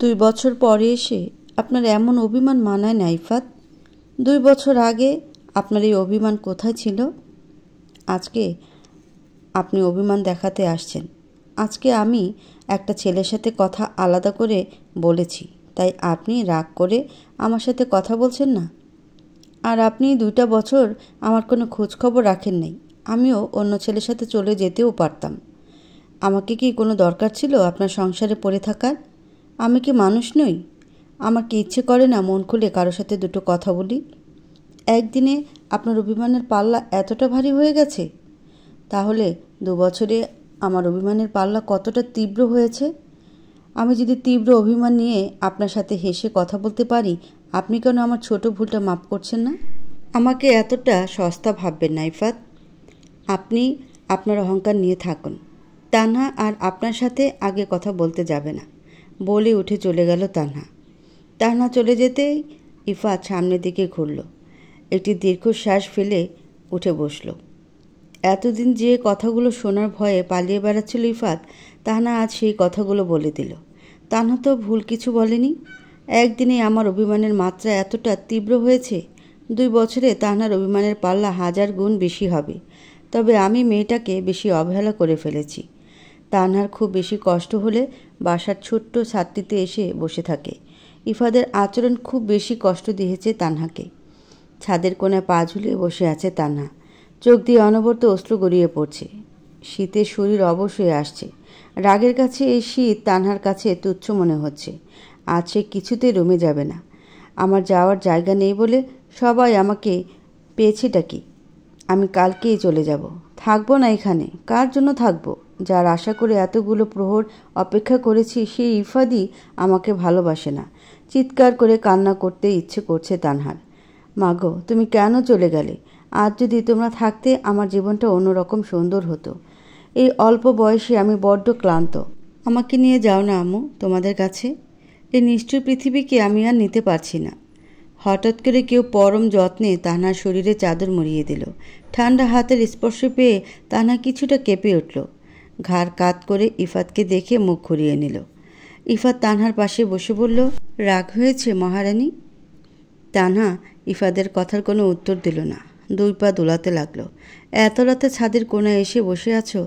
দুই বছর পরে এসে আপনার এমন অভিমান মানায় নাইফাত দুই বছর আগে আপনার এই অভিমান কোথায় ছিল আজকে আপনি অভিমান দেখাতে আসছেন আজকে আমি একটা ছেলের সাথে কথা আলাদা করে বলেছি তাই আপনি রাগ করে আমার সাথে কথা বলছেন না আর আপনি দুইটা বছর আমার কোনো খোঁজখবর রাখেন নাই আমিও অন্য ছেলের সাথে চলে যেতেও পারতাম আমাকে কি কোনো দরকার ছিল আপনার সংসারে পড়ে থাকার আমি কি মানুষ নই আমাকে ইচ্ছে করে না মন খুলে কারোর সাথে দুটো কথা বলি একদিনে আপনার অভিমানের পাল্লা এতটা ভারী হয়ে গেছে তাহলে দু বছরে আমার অভিমানের পাল্লা কতটা তীব্র হয়েছে আমি যদি তীব্র অভিমান নিয়ে আপনার সাথে হেসে কথা বলতে পারি আপনি কেন আমার ছোট ভুলটা মাফ করছেন না আমাকে এতটা সস্তা ভাববেন না ইফাত আপনি আপনার অহংকার নিয়ে থাকুন তা না আর আপনার সাথে আগে কথা বলতে যাবে না বলে উঠে চলে গেল তানা তানা চলে যেতেই ইফাত সামনের দিকে ঘুরল একটি দীর্ঘশ্বাস ফেলে উঠে বসল এতদিন যে কথাগুলো শোনার ভয়ে পালিয়ে বেড়াচ্ছিল ইফাত তাহনা আজ সেই কথাগুলো বলে দিল তাহনা তো ভুল কিছু বলেনি একদিনে আমার অভিমানের মাত্রা এতটা তীব্র হয়েছে দুই বছরে তাহনার অভিমানের পাল্লা হাজার গুণ বেশি হবে তবে আমি মেয়েটাকে বেশি অবহেলা করে ফেলেছি তানহার খুব বেশি কষ্ট হলে বাসার ছোট্ট ছাত্রীতে এসে বসে থাকে ইফাদের আচরণ খুব বেশি কষ্ট দিয়েছে তানহাকে ছাদের কোণে পা ঝুলিয়ে বসে আছে তানহা চোখ দিয়ে অনবরত অস্ত্র গড়িয়ে পড়ছে শীতে শরীর অবশ্যই আসছে রাগের কাছে এই শীত তানহার কাছে তুচ্ছ মনে হচ্ছে আজ সে কিছুতেই রমে যাবে না আমার যাওয়ার জায়গা নেই বলে সবাই আমাকে পেয়েছেটা কি আমি কালকেই চলে যাব থাকবো না এখানে কার জন্য থাকবো যার আশা করে এতগুলো প্রহর অপেক্ষা করেছি সেই ইফাদি আমাকে ভালোবাসে না চিৎকার করে কান্না করতে ইচ্ছে করছে তানহার মাগো তুমি কেন চলে গেলে আজ যদি তোমরা থাকতে আমার জীবনটা অন্যরকম সুন্দর হতো এই অল্প বয়সে আমি বড্ড ক্লান্ত আমাকে নিয়ে যাও না আম্মু তোমাদের কাছে এই নিষ্ঠুর পৃথিবীকে আমি আর নিতে পারছি না হঠাৎ করে কেউ পরম যত্নে তাহনার শরীরে চাদর মরিয়ে দিল ঠান্ডা হাতের স্পর্শ পেয়ে তাহনা কিছুটা কেঁপে উঠল ঘাড় কাত করে ইফাতকে দেখে মুখ ঘুরিয়ে নিল ইফাত তানহার পাশে বসে বলল রাগ হয়েছে মহারানী তানহা ইফাদের কথার কোনো উত্তর দিল না দুই পা দোলাতে লাগলো এত রাতে ছাদের কোনায় এসে বসে আছো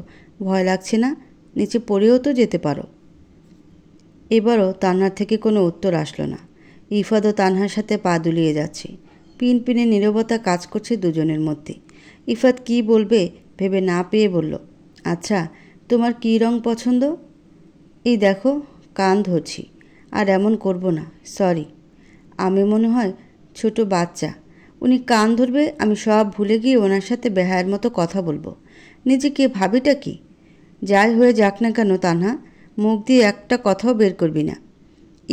ভয় লাগছে না নিচে পড়েও তো যেতে পারো এবারও তানহার থেকে কোনো উত্তর আসলো না ইফাদ ও তানহার সাথে পা দুলিয়ে যাচ্ছে পিন পিনে নিরবতা কাজ করছে দুজনের মধ্যে ইফাত কি বলবে ভেবে না পেয়ে বলল আচ্ছা তোমার কী রং পছন্দ এই দেখো কান ধরছি আর এমন করব না সরি আমি মনে হয় ছোট বাচ্চা উনি কান ধরবে আমি সব ভুলে গিয়ে ওনার সাথে বেহায়ের মতো কথা বলবো নিজেকে ভাবিটা কি যাই হয়ে যাক না কেন তানহা মুখ দিয়ে একটা কথাও বের করবি না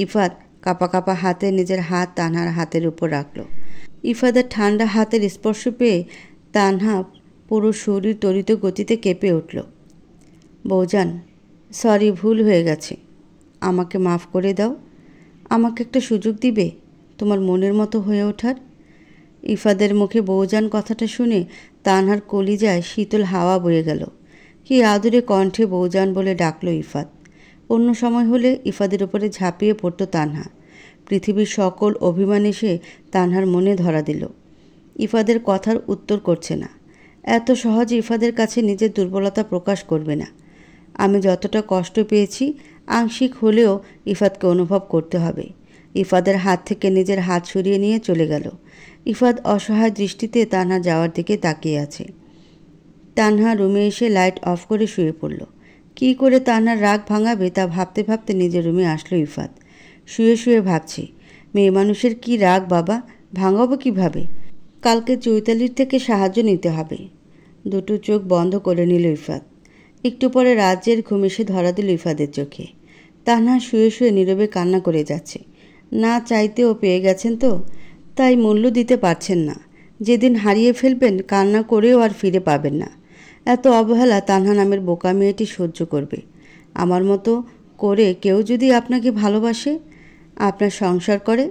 ইফাত কাপা কাপা হাতে নিজের হাত তানহার হাতের উপর রাখল ইফাদের ঠান্ডা হাতের স্পর্শ পেয়ে তানহা পুরো শরীর তরিত গতিতে কেঁপে উঠল বৌজান সরি ভুল হয়ে গেছে আমাকে মাফ করে দাও আমাকে একটা সুযোগ দিবে তোমার মনের মতো হয়ে ওঠার ইফাদের মুখে বৌজান কথাটা শুনে তানহার কলিজায় শীতল হাওয়া বয়ে গেল কি আদরে কণ্ঠে বৌজান বলে ডাকলো ইফাত অন্য সময় হলে ইফাদের উপরে ঝাঁপিয়ে পড়তো তানহা পৃথিবীর সকল অভিমান এসে তানহার মনে ধরা দিল ইফাদের কথার উত্তর করছে না এত সহজে ইফাদের কাছে নিজের দুর্বলতা প্রকাশ করবে না আমি যতটা কষ্ট পেয়েছি আংশিক হলেও ইফাদকে অনুভব করতে হবে ইফাদের হাত থেকে নিজের হাত সরিয়ে নিয়ে চলে গেল ইফাদ অসহায় দৃষ্টিতে তানহা যাওয়ার দিকে তাকিয়ে আছে তানহা রুমে এসে লাইট অফ করে শুয়ে পড়ল কি করে তানহার রাগ ভাঙাবে তা ভাবতে ভাবতে নিজের রুমে আসলো ইফাদ শুয়ে শুয়ে ভাবছে মেয়ে মানুষের কি রাগ বাবা ভাঙাবো কিভাবে কালকে চৈতালির থেকে সাহায্য নিতে হবে দুটো চোখ বন্ধ করে নিল ইফাত একটু পরে রাজ্যের ঘুম এসে ধরা দিল ইফাদের চোখে তাহা শুয়ে শুয়ে নীরবে কান্না করে যাচ্ছে না চাইতেও পেয়ে গেছেন তো তাই মূল্য দিতে পারছেন না যেদিন হারিয়ে ফেলবেন কান্না করেও আর ফিরে পাবেন না এত অবহেলা তাহা নামের বোকা মেয়েটি সহ্য করবে আমার মতো করে কেউ যদি আপনাকে ভালোবাসে আপনার সংসার করে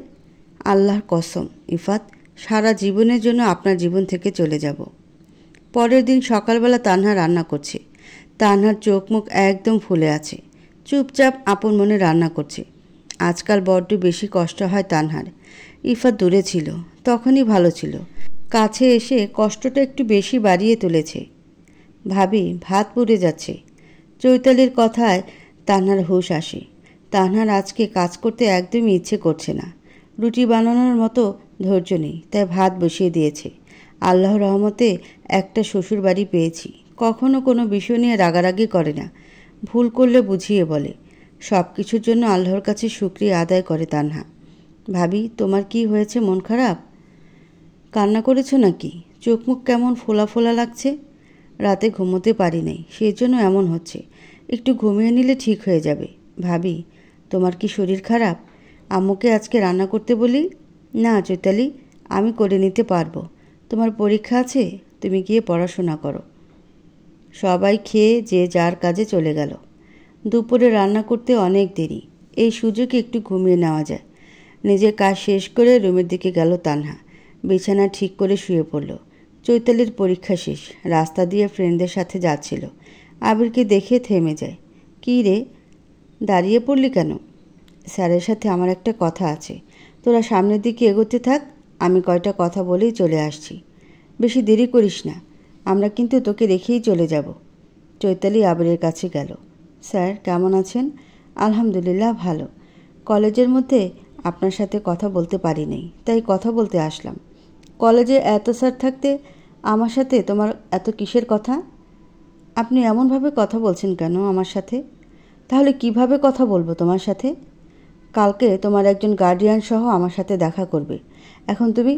আল্লাহর কসম ইফাত সারা জীবনের জন্য আপনার জীবন থেকে চলে যাব পরের দিন সকালবেলা তানহা রান্না করছে তানহার চোখ মুখ একদম ফুলে আছে চুপচাপ আপন মনে রান্না করছে আজকাল বড্ড বেশি কষ্ট হয় তানহার ইফা দূরে ছিল তখনই ভালো ছিল কাছে এসে কষ্টটা একটু বেশি বাড়িয়ে তুলেছে ভাবি ভাত পুড়ে যাচ্ছে চৈতালির কথায় তানহার হুশ আসে তানহার আজকে কাজ করতে একদমই ইচ্ছে করছে না রুটি বানানোর মতো ধৈর্য নেই তাই ভাত বসিয়ে দিয়েছে আল্লাহ রহমতে একটা শ্বশুর বাড়ি পেয়েছি কখনো কোনো বিষয় নিয়ে রাগারাগি করে না ভুল করলে বুঝিয়ে বলে সব কিছুর জন্য আল্লাহর কাছে শুক্রিয়া আদায় করে তানহা ভাবি তোমার কি হয়েছে মন খারাপ কান্না করেছো নাকি চোখ মুখ কেমন ফোলা ফোলা লাগছে রাতে ঘুমোতে পারি নাই সেই জন্য এমন হচ্ছে একটু ঘুমিয়ে নিলে ঠিক হয়ে যাবে ভাবি তোমার কি শরীর খারাপ আম্মুকে আজকে রান্না করতে বলি না চৈতালি আমি করে নিতে পারবো তোমার পরীক্ষা আছে তুমি গিয়ে পড়াশোনা করো সবাই খেয়ে যে যার কাজে চলে গেল দুপুরে রান্না করতে অনেক দেরি এই সুযোগে একটু ঘুমিয়ে নেওয়া যায় নিজের কাজ শেষ করে রুমের দিকে গেল তানহা বিছানা ঠিক করে শুয়ে পড়ল চৈতালির পরীক্ষা শেষ রাস্তা দিয়ে ফ্রেন্ডদের সাথে যাচ্ছিল আবিরকে দেখে থেমে যায় কী রে দাঁড়িয়ে পড়লি কেন স্যারের সাথে আমার একটা কথা আছে তোরা সামনের দিকে এগোতে থাক আমি কয়টা কথা বলেই চলে আসছি বেশি দেরি করিস না আমরা কিন্তু তোকে রেখেই চলে যাব চৈতালি আবিরের কাছে গেল স্যার কেমন আছেন আলহামদুলিল্লাহ ভালো কলেজের মধ্যে আপনার সাথে কথা বলতে পারি নাই তাই কথা বলতে আসলাম কলেজে এত স্যার থাকতে আমার সাথে তোমার এত কিসের কথা আপনি এমনভাবে কথা বলছেন কেন আমার সাথে তাহলে কিভাবে কথা বলবো তোমার সাথে কালকে তোমার একজন গার্ডিয়ান সহ আমার সাথে দেখা করবে এখন তুমি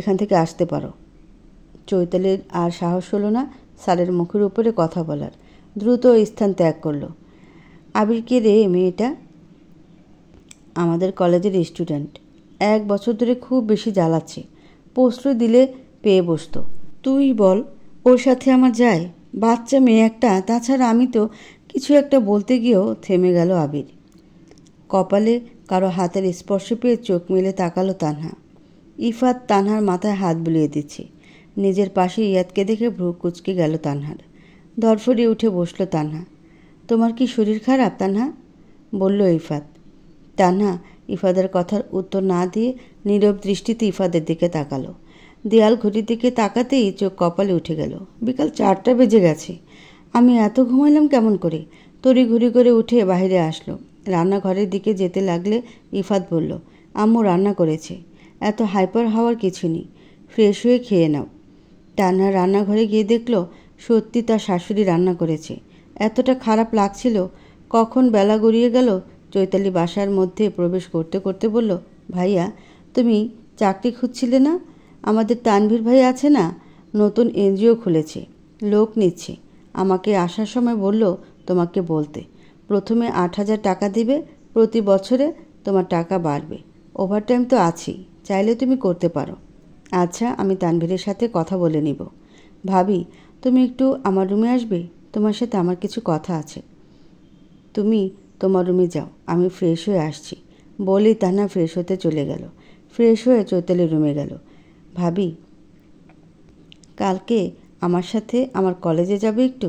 এখান থেকে আসতে পারো চৈতালির আর সাহস হলো না সালের মুখের উপরে কথা বলার দ্রুত স্থান ত্যাগ করলো কে রে মেয়েটা আমাদের কলেজের স্টুডেন্ট এক বছর ধরে খুব বেশি জ্বালাচ্ছে প্রশ্রয় দিলে পেয়ে বসত তুই বল ওর সাথে আমার যায় বাচ্চা মেয়ে একটা তাছাড়া আমি তো কিছু একটা বলতে গিয়েও থেমে গেল আবির কপালে কারো হাতের স্পর্শ পেয়ে চোখ মেলে তাকালো তানহা ইফাত তানহার মাথায় হাত বুলিয়ে দিচ্ছে নিজের পাশে ইয়াদকে দেখে ভ্রু কুচকে গেল তানহার ধরফরিয়ে উঠে বসল তানহা তোমার কি শরীর খারাপ তানহা বলল ইফাত তানহা ইফাদের কথার উত্তর না দিয়ে নীরব দৃষ্টিতে ইফাদের দিকে তাকালো দেয়াল ঘড়ির দিকে তাকাতেই চোখ কপালে উঠে গেল বিকাল চারটা বেজে গেছে আমি এত ঘুমাইলাম কেমন করে তরি ঘুরি করে উঠে বাহিরে আসলো রান্নাঘরের দিকে যেতে লাগলে ইফাত বলল আম্মু রান্না করেছে এত হাইপার হওয়ার কিছু নেই ফ্রেশ হয়ে খেয়ে নাও টানা রান্নাঘরে গিয়ে দেখল সত্যি তার শাশুড়ি রান্না করেছে এতটা খারাপ লাগছিল কখন বেলা গড়িয়ে গেল চৈতালি বাসার মধ্যে প্রবেশ করতে করতে বলল ভাইয়া তুমি চাকরি খুঁজছিলে না আমাদের তানভীর ভাই আছে না নতুন এনজিও খুলেছে লোক নিচ্ছে আমাকে আসার সময় বলল তোমাকে বলতে প্রথমে আট হাজার টাকা দিবে প্রতি বছরে তোমার টাকা বাড়বে ওভারটাইম তো আছেই চাইলে তুমি করতে পারো আচ্ছা আমি তানভীরের সাথে কথা বলে নিব ভাবি তুমি একটু আমার রুমে আসবে তোমার সাথে আমার কিছু কথা আছে তুমি তোমার রুমে যাও আমি ফ্রেশ হয়ে আসছি বলেই তানা ফ্রেশ হতে চলে গেল ফ্রেশ হয়ে চৈতালির রুমে গেল ভাবি কালকে আমার সাথে আমার কলেজে যাবে একটু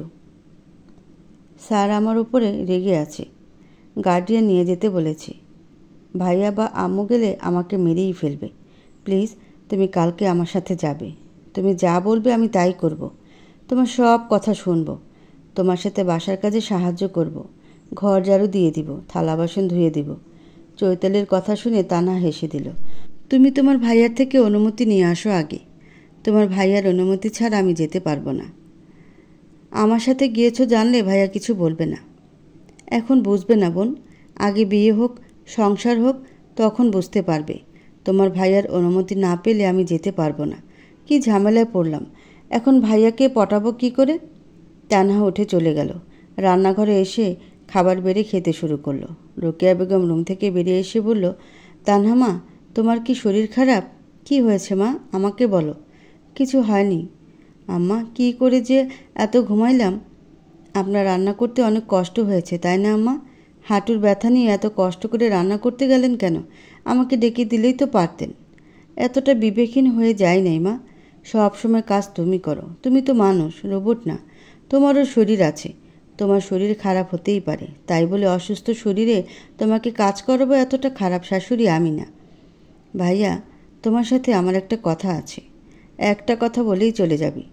স্যার আমার উপরে রেগে আছে গার্ডিয়ান নিয়ে যেতে বলেছে ভাইয়া বা আম্মু গেলে আমাকে মেরেই ফেলবে প্লিজ তুমি কালকে আমার সাথে যাবে তুমি যা বলবে আমি তাই করব। তোমার সব কথা শুনব তোমার সাথে বাসার কাজে সাহায্য করব। ঘর ঝাড়ু দিয়ে দিব থালা বাসন ধুয়ে দিব চৈতালের কথা শুনে তানা হেসে দিল তুমি তোমার ভাইয়ার থেকে অনুমতি নিয়ে আসো আগে তোমার ভাইয়ার অনুমতি ছাড়া আমি যেতে পারবো না আমার সাথে গিয়েছো জানলে ভাইয়া কিছু বলবে না এখন বুঝবে না বোন আগে বিয়ে হোক সংসার হোক তখন বুঝতে পারবে তোমার ভাইয়ার অনুমতি না পেলে আমি যেতে পারবো না কি ঝামেলায় পড়লাম এখন ভাইয়াকে পটাবো কি করে তানহা উঠে চলে গেল রান্নাঘরে এসে খাবার বেড়ে খেতে শুরু করলো রোকেয়া বেগম রুম থেকে বেরিয়ে এসে বলল তানহা মা তোমার কি শরীর খারাপ কি হয়েছে মা আমাকে বলো কিছু হয়নি আম্মা কি করে যে এত ঘুমাইলাম আপনার রান্না করতে অনেক কষ্ট হয়েছে তাই না আম্মা হাঁটুর ব্যথা নিয়ে এত কষ্ট করে রান্না করতে গেলেন কেন আমাকে ডেকে দিলেই তো পারতেন এতটা বিবেকহীন হয়ে যায় নাই মা সবসময় কাজ তুমি করো তুমি তো মানুষ রোবট না তোমারও শরীর আছে তোমার শরীর খারাপ হতেই পারে তাই বলে অসুস্থ শরীরে তোমাকে কাজ করবো এতটা খারাপ শাশুড়ি আমি না ভাইয়া তোমার সাথে আমার একটা কথা আছে একটা কথা বলেই চলে যাবি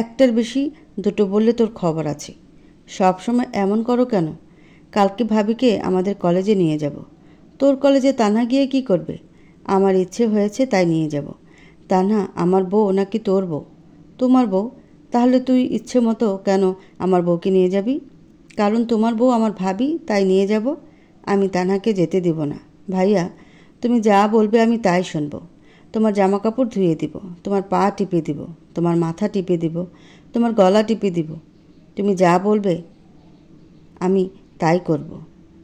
একটার বেশি দুটো বললে তোর খবর আছে সবসময় এমন করো কেন কালকে ভাবিকে আমাদের কলেজে নিয়ে যাবো তোর কলেজে তানা গিয়ে কি করবে আমার ইচ্ছে হয়েছে তাই নিয়ে যাব তানা আমার বউ নাকি তোর বউ তোমার বউ তাহলে তুই ইচ্ছে মতো কেন আমার বউকে নিয়ে যাবি কারণ তোমার বউ আমার ভাবি তাই নিয়ে যাব আমি তানাকে যেতে দেব না ভাইয়া তুমি যা বলবে আমি তাই শুনবো তোমার জামা কাপড় ধুয়ে দিব তোমার পা টিপে দিব তোমার মাথা টিপে দিব তোমার গলা টিপে দিব তুমি যা বলবে আমি তাই করব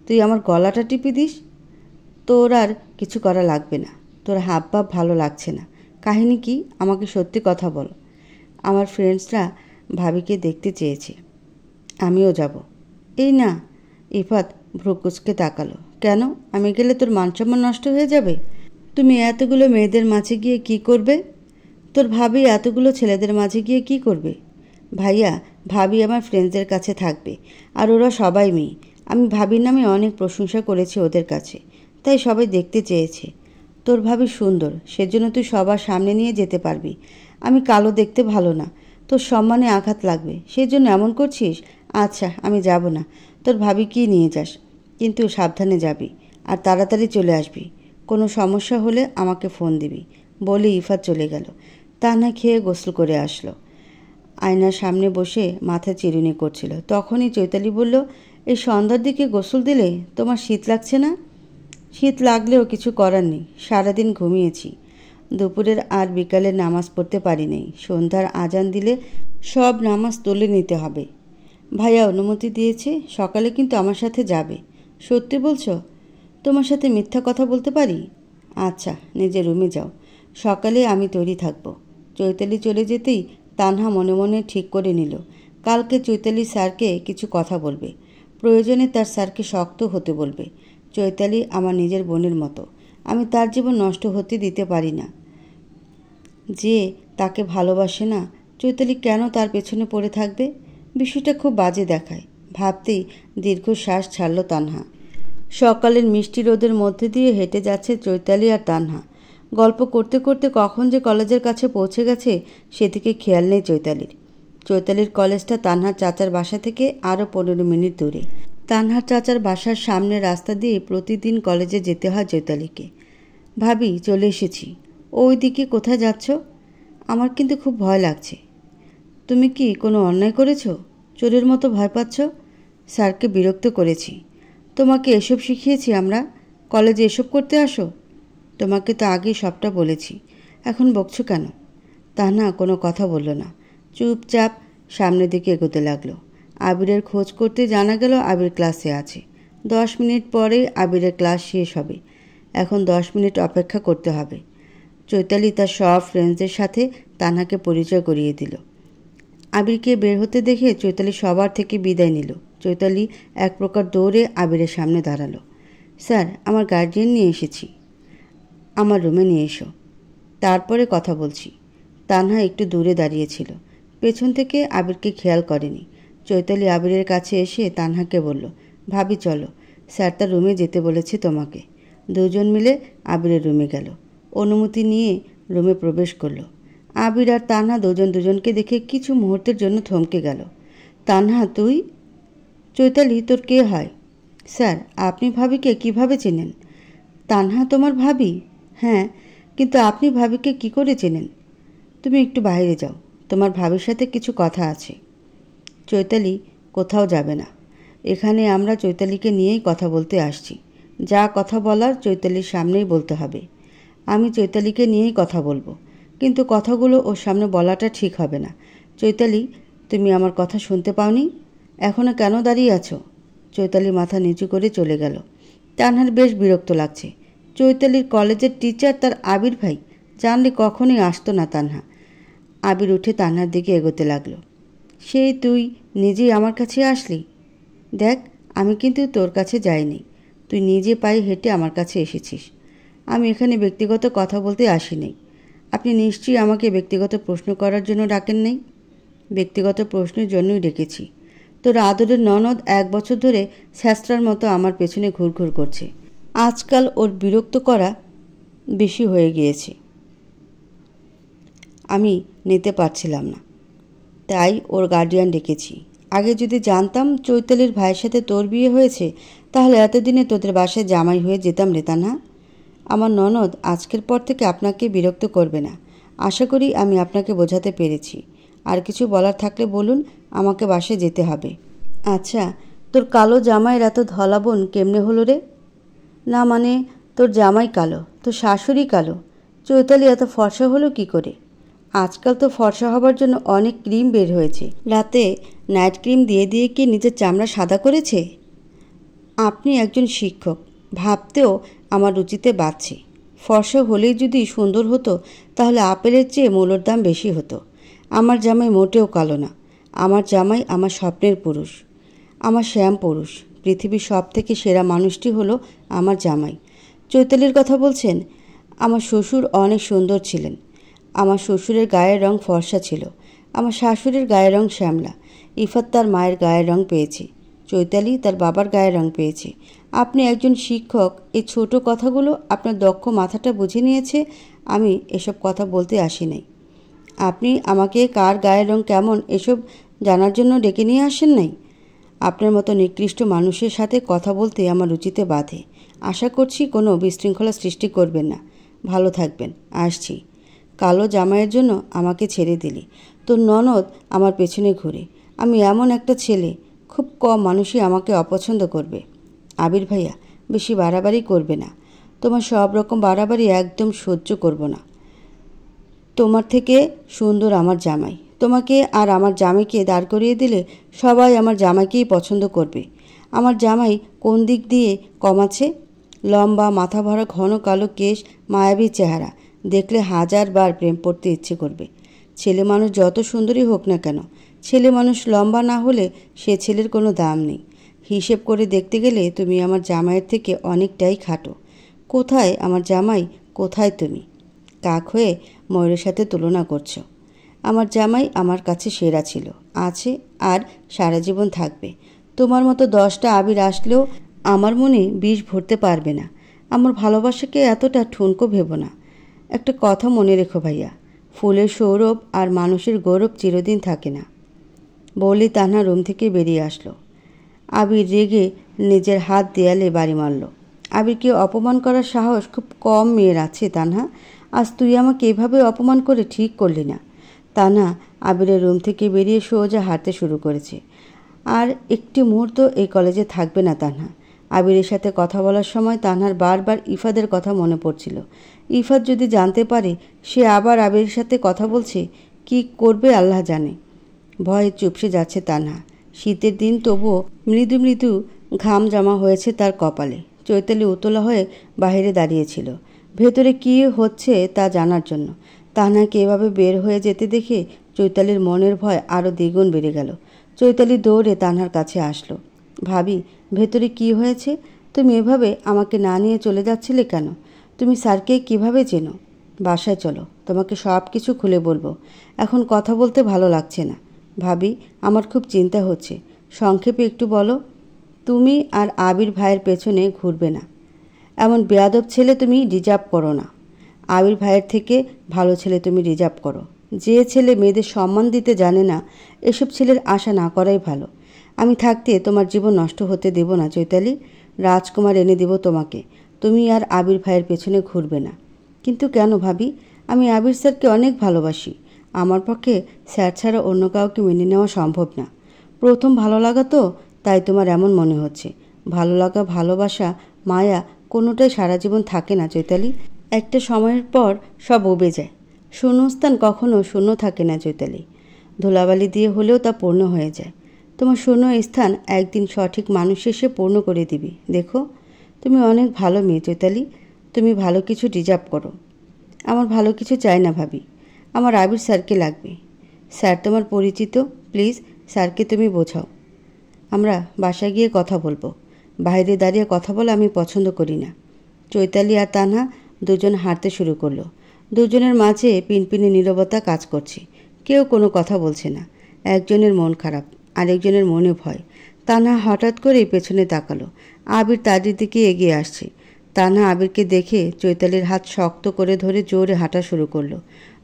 তুই আমার গলাটা টিপে দিস তোর আর কিছু করা লাগবে না তোর হাব ভাব ভালো লাগছে না কাহিনী কি আমাকে সত্যি কথা বলো আমার ফ্রেন্ডসরা ভাবিকে দেখতে চেয়েছে আমিও যাব এই না ইফাত ভ্রুকুচকে তাকালো কেন আমি গেলে তোর মানসম্মান নষ্ট হয়ে যাবে তুমি এতগুলো মেয়েদের মাঝে গিয়ে কি করবে তোর ভাবি এতগুলো ছেলেদের মাঝে গিয়ে কি করবে ভাইয়া ভাবি আমার ফ্রেন্ডসদের কাছে থাকবে আর ওরা সবাই মেয়ে আমি ভাবির নামে অনেক প্রশংসা করেছি ওদের কাছে তাই সবাই দেখতে চেয়েছে তোর ভাবি সুন্দর সেজন্য তুই সবার সামনে নিয়ে যেতে পারবি আমি কালো দেখতে ভালো না তোর সম্মানে আঘাত লাগবে সেজন্য এমন করছিস আচ্ছা আমি যাব না তোর ভাবি কি নিয়ে যাস কিন্তু সাবধানে যাবি আর তাড়াতাড়ি চলে আসবি কোনো সমস্যা হলে আমাকে ফোন দিবি বলে ইফাত চলে গেল তা না খেয়ে গোসল করে আসলো আয়নার সামনে বসে মাথা চিরুনি করছিল তখনই চৈতালি বলল এই সন্ধ্যার দিকে গোসল দিলে তোমার শীত লাগছে না শীত লাগলেও কিছু করার নেই সারাদিন ঘুমিয়েছি দুপুরের আর বিকালে নামাজ পড়তে পারি নাই সন্ধ্যার আজান দিলে সব নামাজ তুলে নিতে হবে ভাইয়া অনুমতি দিয়েছে সকালে কিন্তু আমার সাথে যাবে সত্যি বলছো তোমার সাথে মিথ্যা কথা বলতে পারি আচ্ছা নিজের রুমে যাও সকালে আমি তৈরি থাকবো চৈতালি চলে যেতেই তানহা মনে মনে ঠিক করে নিল কালকে চৈতালি স্যারকে কিছু কথা বলবে প্রয়োজনে তার স্যারকে শক্ত হতে বলবে চৈতালি আমার নিজের বোনের মতো আমি তার জীবন নষ্ট হতে দিতে পারি না যে তাকে ভালোবাসে না চৈতালি কেন তার পেছনে পড়ে থাকবে বিষয়টা খুব বাজে দেখায় ভাবতেই দীর্ঘশ্বাস ছাড়ল তানহা সকালের মিষ্টি রোদের মধ্যে দিয়ে হেঁটে যাচ্ছে চৈতালি আর তানহা গল্প করতে করতে কখন যে কলেজের কাছে পৌঁছে গেছে সেদিকে খেয়াল নেই চৈতালির চৈতালির কলেজটা তানহার চাচার বাসা থেকে আরও পনেরো মিনিট দূরে তানহার চাচার বাসার সামনে রাস্তা দিয়ে প্রতিদিন কলেজে যেতে হয় জৈতালিকে ভাবি চলে এসেছি ওই দিকে কোথায় যাচ্ছ আমার কিন্তু খুব ভয় লাগছে তুমি কি কোনো অন্যায় করেছ চোরের মতো ভয় পাচ্ছ স্যারকে বিরক্ত করেছি তোমাকে এসব শিখিয়েছি আমরা কলেজে এসব করতে আসো তোমাকে তো আগে সবটা বলেছি এখন বকছো কেন তাহনা কোনো কথা বলল না চুপচাপ সামনের দিকে এগোতে লাগলো আবিরের খোঁজ করতে জানা গেল আবির ক্লাসে আছে দশ মিনিট পরে আবিরের ক্লাস শেষ হবে এখন দশ মিনিট অপেক্ষা করতে হবে চৈতালি তার সব ফ্রেন্ডসদের সাথে তানহাকে পরিচয় করিয়ে দিল আবিরকে বের হতে দেখে চৈতালি সবার থেকে বিদায় নিল চৈতালি এক প্রকার দৌড়ে আবিরের সামনে দাঁড়ালো স্যার আমার গার্জিয়ান নিয়ে এসেছি আমার রুমে নিয়ে এসো তারপরে কথা বলছি তানহা একটু দূরে দাঁড়িয়েছিল পেছন থেকে আবিরকে খেয়াল করেনি চৈতালি আবিরের কাছে এসে তানহাকে বলল ভাবি চলো স্যার তার রুমে যেতে বলেছে তোমাকে দুজন মিলে আবিরের রুমে গেল অনুমতি নিয়ে রুমে প্রবেশ করলো আবির আর তানহা দুজন দুজনকে দেখে কিছু মুহূর্তের জন্য থমকে গেল তানহা তুই চৈতালি তোর কে হয় স্যার আপনি ভাবিকে কিভাবে চেনেন তানহা তোমার ভাবি হ্যাঁ কিন্তু আপনি ভাবিকে কি করে চেনেন তুমি একটু বাইরে যাও তোমার ভাবির সাথে কিছু কথা আছে চৈতালি কোথাও যাবে না এখানে আমরা চৈতালিকে নিয়েই কথা বলতে আসছি যা কথা বলার চৈতালির সামনেই বলতে হবে আমি চৈতালিকে নিয়েই কথা বলবো কিন্তু কথাগুলো ওর সামনে বলাটা ঠিক হবে না চৈতালি তুমি আমার কথা শুনতে পাওনি এখনও কেন দাঁড়িয়ে আছো চৈতালি মাথা নিচু করে চলে গেল তানহার বেশ বিরক্ত লাগছে চৈতালির কলেজের টিচার তার আবির ভাই জানলে কখনই আসতো না তানহা আবির উঠে তানহার দিকে এগোতে লাগলো সে তুই নিজেই আমার কাছে আসলি দেখ আমি কিন্তু তোর কাছে যাইনি তুই নিজে পায়ে হেঁটে আমার কাছে এসেছিস আমি এখানে ব্যক্তিগত কথা বলতে আসিনি আপনি নিশ্চয়ই আমাকে ব্যক্তিগত প্রশ্ন করার জন্য ডাকেন নাই ব্যক্তিগত প্রশ্নের জন্যই ডেকেছি তোর আদরের ননদ এক বছর ধরে স্যাস্ট্রার মতো আমার পেছনে ঘুরঘুর করছে আজকাল ওর বিরক্ত করা বেশি হয়ে গিয়েছে আমি নিতে পারছিলাম না তাই ওর গার্ডিয়ান ডেকেছি আগে যদি জানতাম চৈতালির ভাইয়ের সাথে তোর বিয়ে হয়েছে তাহলে এতদিনে তোদের বাসায় জামাই হয়ে যেতাম রেতানা না আমার ননদ আজকের পর থেকে আপনাকে বিরক্ত করবে না আশা করি আমি আপনাকে বোঝাতে পেরেছি আর কিছু বলার থাকলে বলুন আমাকে বাসে যেতে হবে আচ্ছা তোর কালো জামাইয়ের এত ধলাবন কেমনে হলো রে না মানে তোর জামাই কালো তোর শাশুড়ি কালো চৈতালি এত ফর্সা হলো কি করে আজকাল তো ফর্সা হবার জন্য অনেক ক্রিম বের হয়েছে রাতে নাইট ক্রিম দিয়ে দিয়ে কি নিজের চামড়া সাদা করেছে আপনি একজন শিক্ষক ভাবতেও আমার রুচিতে বাড়ছে ফর্সা হলেই যদি সুন্দর হতো তাহলে আপেলের চেয়ে মূলর দাম বেশি হতো আমার জামাই মোটেও কালো না আমার জামাই আমার স্বপ্নের পুরুষ আমার শ্যাম পুরুষ পৃথিবীর সব থেকে সেরা মানুষটি হলো আমার জামাই চৈতালির কথা বলছেন আমার শ্বশুর অনেক সুন্দর ছিলেন আমার শ্বশুরের গায়ের রং ফর্সা ছিল আমার শাশুড়ির গায়ের রং শ্যামলা ইফাত তার মায়ের গায়ের রং পেয়েছে চৈতালি তার বাবার গায়ের রং পেয়েছে আপনি একজন শিক্ষক এই ছোট কথাগুলো আপনার দক্ষ মাথাটা বুঝে নিয়েছে আমি এসব কথা বলতে আসি নাই আপনি আমাকে কার গায়ের রং কেমন এসব জানার জন্য ডেকে নিয়ে আসেন নাই আপনার মতো নিকৃষ্ট মানুষের সাথে কথা বলতে আমার রুচিতে বাধে আশা করছি কোনো বিশৃঙ্খলা সৃষ্টি করবেন না ভালো থাকবেন আসছি কালো জামাইয়ের জন্য আমাকে ছেড়ে দিলি তোর ননদ আমার পেছনে ঘুরে আমি এমন একটা ছেলে খুব কম মানুষই আমাকে অপছন্দ করবে আবির ভাইয়া বেশি বাড়াবাড়ি করবে না তোমার সব রকম বাড়াবাড়ি একদম সহ্য করব না তোমার থেকে সুন্দর আমার জামাই তোমাকে আর আমার জামাইকে দাঁড় করিয়ে দিলে সবাই আমার জামাইকেই পছন্দ করবে আমার জামাই কোন দিক দিয়ে কমাছে লম্বা মাথা ভরা ঘন কালো কেশ মায়াবী চেহারা দেখলে হাজারবার প্রেম পড়তে ইচ্ছে করবে ছেলে মানুষ যত সুন্দরী হোক না কেন ছেলে মানুষ লম্বা না হলে সে ছেলের কোনো দাম নেই হিসেব করে দেখতে গেলে তুমি আমার জামাইয়ের থেকে অনেকটাই খাটো কোথায় আমার জামাই কোথায় তুমি কাক হয়ে ময়ূরের সাথে তুলনা করছো আমার জামাই আমার কাছে সেরা ছিল আছে আর সারা জীবন থাকবে তোমার মতো দশটা আবির আসলেও আমার মনে বিষ ভরতে পারবে না আমার ভালোবাসাকে এতটা ঠুনকো ভেব না একটা কথা মনে রেখো ভাইয়া ফুলের সৌরভ আর মানুষের গৌরব চিরদিন থাকে না বলে তাহা রুম থেকে বেরিয়ে আসলো আবির রেগে নিজের হাত দেয়ালে বাড়ি মারল আবিরকে অপমান করার সাহস খুব কম মেয়ের আছে তানহা আজ তুই আমাকে এভাবে অপমান করে ঠিক করলি না তানা আবিরের রুম থেকে বেরিয়ে সোজা হাঁটতে শুরু করেছে আর একটি মুহূর্ত এই কলেজে থাকবে না তানহা আবিরের সাথে কথা বলার সময় তানহার বারবার ইফাদের কথা মনে পড়ছিল ইফাত যদি জানতে পারে সে আবার আবির সাথে কথা বলছে কি করবে আল্লাহ জানে ভয়ে চুপসে যাচ্ছে তানহা শীতের দিন তবুও মৃদু মৃদু ঘাম জমা হয়েছে তার কপালে চৈতালি উতলা হয়ে বাহিরে দাঁড়িয়েছিল ভেতরে কি হচ্ছে তা জানার জন্য তাহনাকে এভাবে বের হয়ে যেতে দেখে চৈতালির মনের ভয় আরও দ্বিগুণ বেড়ে গেল চৈতালি দৌড়ে তানহার কাছে আসলো ভাবি ভেতরে কি হয়েছে তুমি এভাবে আমাকে না নিয়ে চলে যাচ্ছিলে কেন তুমি স্যারকে কিভাবে চেনো বাসায় চলো তোমাকে সব কিছু খুলে বলবো এখন কথা বলতে ভালো লাগছে না ভাবি আমার খুব চিন্তা হচ্ছে সংক্ষেপে একটু বলো তুমি আর আবির ভাইয়ের পেছনে ঘুরবে না এমন বেয়াদব ছেলে তুমি রিজার্ভ করো না আবির ভাইয়ের থেকে ভালো ছেলে তুমি রিজার্ভ করো যে ছেলে মেয়েদের সম্মান দিতে জানে না এসব ছেলের আশা না করাই ভালো আমি থাকতে তোমার জীবন নষ্ট হতে দেব না চৈতালি রাজকুমার এনে দেব তোমাকে তুমি আর আবির ভাইয়ের পেছনে ঘুরবে না কিন্তু কেন ভাবি আমি আবির স্যারকে অনেক ভালোবাসি আমার পক্ষে স্যার ছাড়া অন্য কাউকে মেনে নেওয়া সম্ভব না প্রথম ভালো লাগা তো তাই তোমার এমন মনে হচ্ছে ভালো লাগা ভালোবাসা মায়া কোনোটাই সারা জীবন থাকে না চৈতালি একটা সময়ের পর সব উবে যায় শূন্যস্থান কখনো শূন্য থাকে না চৈতালি ধুলাবালি দিয়ে হলেও তা পূর্ণ হয়ে যায় তোমার শূন্য স্থান একদিন সঠিক মানুষ এসে পূর্ণ করে দিবি দেখো তুমি অনেক ভালো মেয়ে চৈতালি তুমি ভালো কিছু ডিজার্ভ করো আমার ভালো কিছু চাই না ভাবি আমার আবির স্যারকে লাগবে স্যার তোমার পরিচিত প্লিজ স্যারকে তুমি বোঝাও আমরা বাসায় গিয়ে কথা বলবো বাইরে দাঁড়িয়ে কথা বলা আমি পছন্দ করি না চৈতালি আর তানহা দুজন হাঁটতে শুরু করলো দুজনের মাঝে পিনপিনে নীরবতা কাজ করছে কেউ কোনো কথা বলছে না একজনের মন খারাপ আরেকজনের মনে ভয় তানহা হঠাৎ করেই পেছনে তাকালো আবির তাদের দিকে এগিয়ে আসছে তানা আবিরকে দেখে চৈতালির হাত শক্ত করে ধরে জোরে হাঁটা শুরু করলো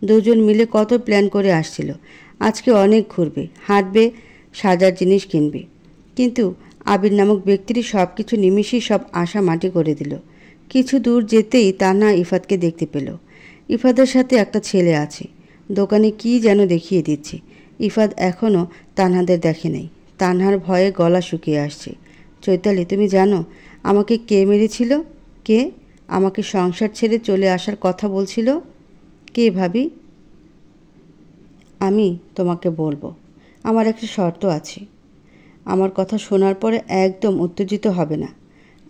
দুজন মিলে কত প্ল্যান করে আসছিল আজকে অনেক ঘুরবে হাঁটবে সাজার জিনিস কিনবে কিন্তু আবির নামক ব্যক্তির সব কিছু নিমিশেই সব আশা মাটি করে দিল কিছু দূর যেতেই তানা ইফাতকে দেখতে পেল ইফাদের সাথে একটা ছেলে আছে দোকানে কি যেন দেখিয়ে দিচ্ছে ইফাদ এখনও তানহাদের দেখে নাই তানহার ভয়ে গলা শুকিয়ে আসছে চৈতালি তুমি জানো আমাকে কে মেরেছিল কে আমাকে সংসার ছেড়ে চলে আসার কথা বলছিল কে ভাবি আমি তোমাকে বলবো আমার একটা শর্ত আছে আমার কথা শোনার পরে একদম উত্তেজিত হবে না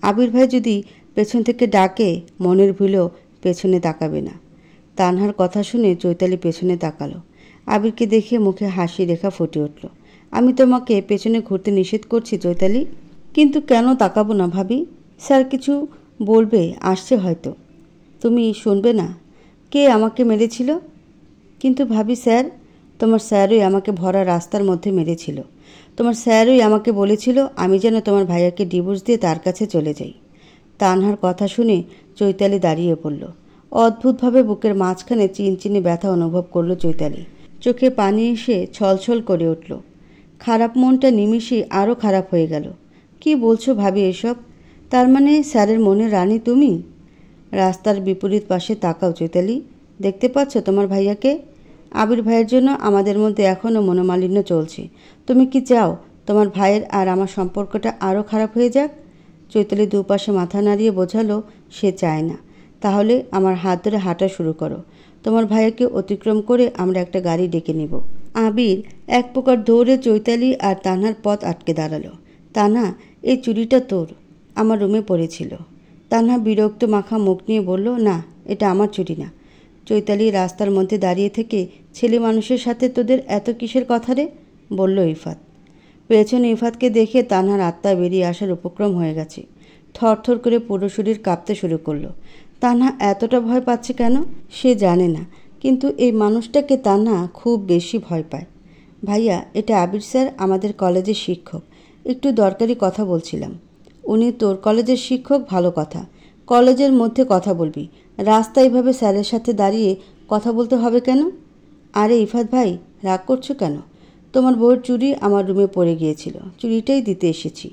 আবির ভাই যদি পেছন থেকে ডাকে মনের ভুলেও পেছনে তাকাবে না তানহার কথা শুনে চৈতালি পেছনে তাকালো আবিরকে দেখে মুখে হাসি রেখা ফুটে উঠল আমি তোমাকে পেছনে ঘুরতে নিষেধ করছি চৈতালি কিন্তু কেন তাকাবো না ভাবি স্যার কিছু বলবে আসছে হয়তো তুমি শুনবে না কে আমাকে মেরেছিল কিন্তু ভাবি স্যার তোমার স্যারই আমাকে ভরা রাস্তার মধ্যে মেরেছিল তোমার স্যারই আমাকে বলেছিল আমি যেন তোমার ভাইয়াকে ডিভোর্স দিয়ে তার কাছে চলে যাই তানহার কথা শুনে চৈতালি দাঁড়িয়ে পড়ল অদ্ভুতভাবে বুকের মাঝখানে চিনচিনে ব্যথা অনুভব করলো চৈতালি চোখে পানি এসে ছলছল করে উঠল খারাপ মনটা নিমিশে আরও খারাপ হয়ে গেল কি বলছো ভাবি এসব তার মানে স্যারের মনে রানী তুমি রাস্তার বিপরীত পাশে তাকাও চৈতালি দেখতে পাচ্ছ তোমার ভাইয়াকে আবির ভাইয়ের জন্য আমাদের মধ্যে এখনও মনোমালিন্য চলছে তুমি কি চাও তোমার ভাইয়ের আর আমার সম্পর্কটা আরও খারাপ হয়ে যাক চৈতালি দুপাশে মাথা নাড়িয়ে বোঝালো সে চায় না তাহলে আমার হাত ধরে হাঁটা শুরু করো তোমার ভাইয়াকে অতিক্রম করে আমরা একটা গাড়ি ডেকে নেব আবির এক প্রকার দৌড়ে চৈতালি আর তানার পথ আটকে দাঁড়ালো তানা এই চুরিটা তোর আমার রুমে পড়েছিল তানহা বিরক্ত মাখা মুখ নিয়ে বলল না এটা আমার চুরি না চৈতালি রাস্তার মধ্যে দাঁড়িয়ে থেকে ছেলে মানুষের সাথে তোদের এত কিসের কথা রে বলল ইফাত পেছনে ইফাতকে দেখে তানহার আত্মা বেরিয়ে আসার উপক্রম হয়ে গেছে থরথর করে পুরো শরীর কাঁপতে শুরু করলো তানহা এতটা ভয় পাচ্ছে কেন সে জানে না কিন্তু এই মানুষটাকে তানহা খুব বেশি ভয় পায় ভাইয়া এটা আবির স্যার আমাদের কলেজের শিক্ষক একটু দরকারি কথা বলছিলাম উনি তোর কলেজের শিক্ষক ভালো কথা কলেজের মধ্যে কথা বলবি রাস্তা এভাবে স্যারের সাথে দাঁড়িয়ে কথা বলতে হবে কেন আরে ইফাত ভাই রাগ করছো কেন তোমার বউয়ের চুরি আমার রুমে পড়ে গিয়েছিল চুরিটাই দিতে এসেছি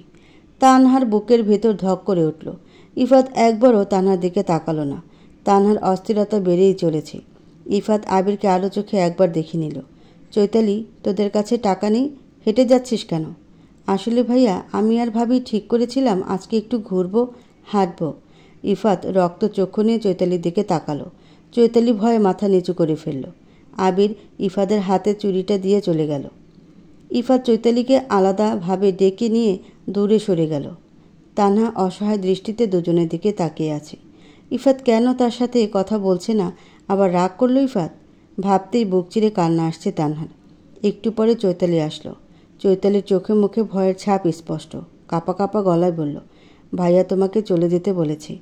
তানহার বুকের ভেতর ধক করে উঠল ইফাত একবারও তানহার দিকে তাকালো না তানহার অস্থিরতা বেড়েই চলেছে ইফাত আবিরকে আলো চোখে একবার দেখে নিল চৈতালি তোদের কাছে টাকা নেই হেঁটে যাচ্ছিস কেন আসলে ভাইয়া আমি আর ভাবি ঠিক করেছিলাম আজকে একটু ঘুরবো হাঁটব ইফাত রক্ত চক্ষু নিয়ে চৈতালির দিকে তাকালো চৈতালি ভয়ে মাথা নিচু করে ফেলল আবির ইফাদের হাতে চুরিটা দিয়ে চলে গেল ইফাত চৈতালিকে আলাদাভাবে ডেকে নিয়ে দূরে সরে গেল তানহা অসহায় দৃষ্টিতে দুজনের দিকে তাকিয়ে আছে ইফাত কেন তার সাথে কথা বলছে না আবার রাগ করলো ইফাত ভাবতেই বুক চিরে কান্না আসছে তানহার একটু পরে চৈতালি আসলো চৈতালির চোখে মুখে ভয়ের ছাপ স্পষ্ট কাপা কাপা গলায় বলল ভাইয়া তোমাকে চলে যেতে বলেছে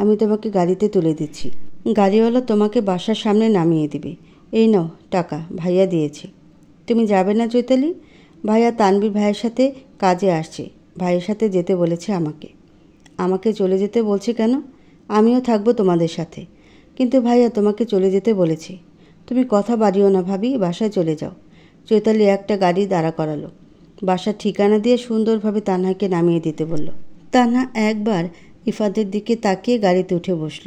আমি তোমাকে গাড়িতে তুলে দিচ্ছি গাড়িওয়ালা তোমাকে বাসার সামনে নামিয়ে দিবে এই নাও টাকা ভাইয়া দিয়েছে তুমি যাবে না চৈতালি ভাইয়া তানবির ভাইয়ের সাথে কাজে আসছে ভাইয়ের সাথে যেতে বলেছে আমাকে আমাকে চলে যেতে বলছে কেন আমিও থাকবো তোমাদের সাথে কিন্তু ভাইয়া তোমাকে চলে যেতে বলেছে তুমি কথা বাড়িও না ভাবি বাসায় চলে যাও চৈতালি একটা গাড়ি দাঁড়া করালো বাসার ঠিকানা দিয়ে সুন্দরভাবে তানহাকে নামিয়ে দিতে বলল তানহা একবার ইফাদের দিকে তাকিয়ে গাড়িতে উঠে বসল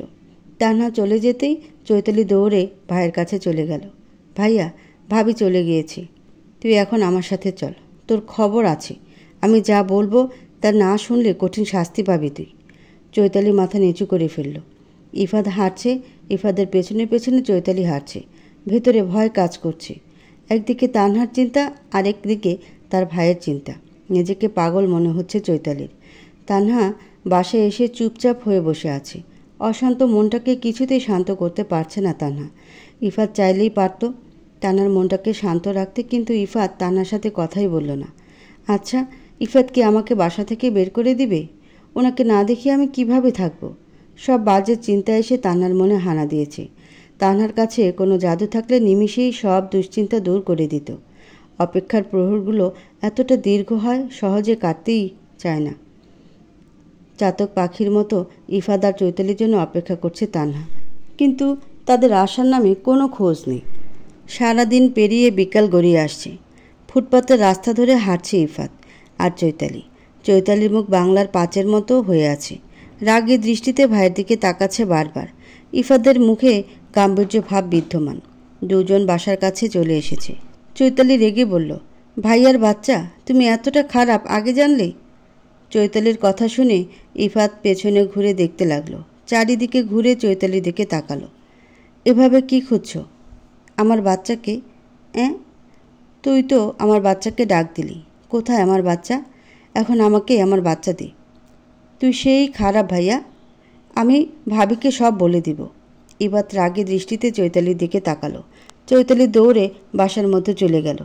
তানহা চলে যেতেই চৈতালি দৌড়ে ভাইয়ের কাছে চলে গেল ভাইয়া ভাবি চলে গিয়েছি তুই এখন আমার সাথে চল তোর খবর আছে আমি যা বলবো তা না শুনলে কঠিন শাস্তি পাবি তুই চৈতালি মাথা নিচু করে ফেলল ইফাদ হারছে ইফাদের পেছনে পেছনে চৈতালি হারছে ভেতরে ভয় কাজ করছে একদিকে তানহার চিন্তা আরেকদিকে তার ভাইয়ের চিন্তা নিজেকে পাগল মনে হচ্ছে চৈতালির তানহা বাসে এসে চুপচাপ হয়ে বসে আছে অশান্ত মনটাকে কিছুতেই শান্ত করতে পারছে না তানহা ইফাত চাইলেই পারত তানার মনটাকে শান্ত রাখতে কিন্তু ইফাত তানার সাথে কথাই বলল না আচ্ছা ইফাত কি আমাকে বাসা থেকে বের করে দিবে ওনাকে না দেখে আমি কিভাবে থাকব সব বাজে চিন্তা এসে তানার মনে হানা দিয়েছে তানার কাছে কোনো জাদু থাকলে নিমিষেই সব দুশ্চিন্তা দূর করে দিত অপেক্ষার প্রহরগুলো এতটা দীর্ঘ হয় সহজে কাটতেই চায় না চাতক পাখির মতো ইফাদার চৈতালির জন্য অপেক্ষা করছে তানহা কিন্তু তাদের আসার নামে কোনো খোঁজ নেই সারাদিন পেরিয়ে বিকাল গড়িয়ে আসছে ফুটপাথের রাস্তা ধরে হাঁটছে ইফাত আর চৈতালি চৈতালির মুখ বাংলার পাঁচের মতো হয়ে আছে রাগে দৃষ্টিতে ভাইয়ের দিকে তাকাচ্ছে বারবার ইফাদের মুখে গাম্ভীর্য ভাব বিদ্যমান দুজন বাসার কাছে চলে এসেছে চৈতালি রেগে বলল ভাইয়ার বাচ্চা তুমি এতটা খারাপ আগে জানলে চৈতালির কথা শুনে ইফাত পেছনে ঘুরে দেখতে লাগলো চারিদিকে ঘুরে চৈতালি দিকে তাকালো এভাবে কি খুঁজছ আমার বাচ্চাকে অ্যাঁ তুই তো আমার বাচ্চাকে ডাক দিলি কোথায় আমার বাচ্চা এখন আমাকে আমার বাচ্চা দে তুই সেই খারাপ ভাইয়া আমি ভাবিকে সব বলে দিব এবার রাগে দৃষ্টিতে চৈতালির দিকে তাকালো চৈতালি দৌড়ে বাসার মধ্যে চলে গেল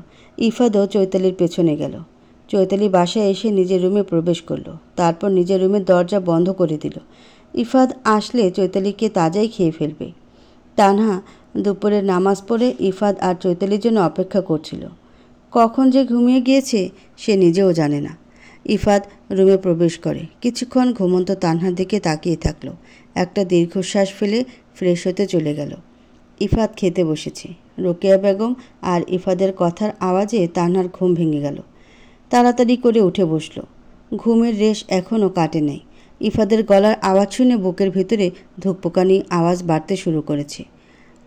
ইফাদও চৈতালির পেছনে গেল চৈতালি বাসায় এসে নিজের রুমে প্রবেশ করলো তারপর নিজের রুমের দরজা বন্ধ করে দিল ইফাদ আসলে চৈতালিকে তাজাই খেয়ে ফেলবে তানহা দুপুরে নামাজ পড়ে ইফাদ আর চৈতালির জন্য অপেক্ষা করছিল কখন যে ঘুমিয়ে গিয়েছে সে নিজেও জানে না ইফাদ রুমে প্রবেশ করে কিছুক্ষণ ঘুমন্ত তানহার দিকে তাকিয়ে থাকলো একটা দীর্ঘশ্বাস ফেলে ফ্রেশ হতে চলে গেল ইফাত খেতে বসেছে রোকেয়া বেগম আর ইফাদের কথার আওয়াজে তানার ঘুম ভেঙে গেল তাড়াতাড়ি করে উঠে বসল ঘুমের রেশ এখনও কাটে নাই ইফাদের গলার আওয়াজ শুনে বুকের ভিতরে ধুকপোকানি আওয়াজ বাড়তে শুরু করেছে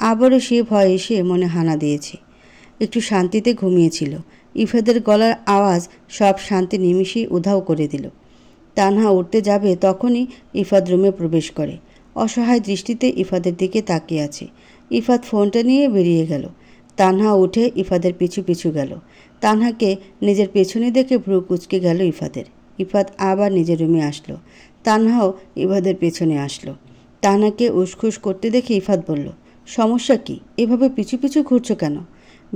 আবারও সে ভয় এসে মনে হানা দিয়েছে একটু শান্তিতে ঘুমিয়েছিল ইফাদের গলার আওয়াজ সব শান্তি নিমিশে উধাও করে দিল তানহা উঠতে যাবে তখনই ইফাদ রুমে প্রবেশ করে অসহায় দৃষ্টিতে ইফাদের দিকে তাকিয়ে আছে ইফাত ফোনটা নিয়ে বেরিয়ে গেল তানহা উঠে ইফাদের পিছু পিছু গেল তানহাকে নিজের পেছনে দেখে ভ্রু কুচকে গেল ইফাদের ইফাত আবার নিজের রুমে আসলো তানহাও ইফাদের পেছনে আসলো তানহাকে উসখুস করতে দেখে ইফাত বলল সমস্যা কি এভাবে পিছু পিছু ঘুরছো কেন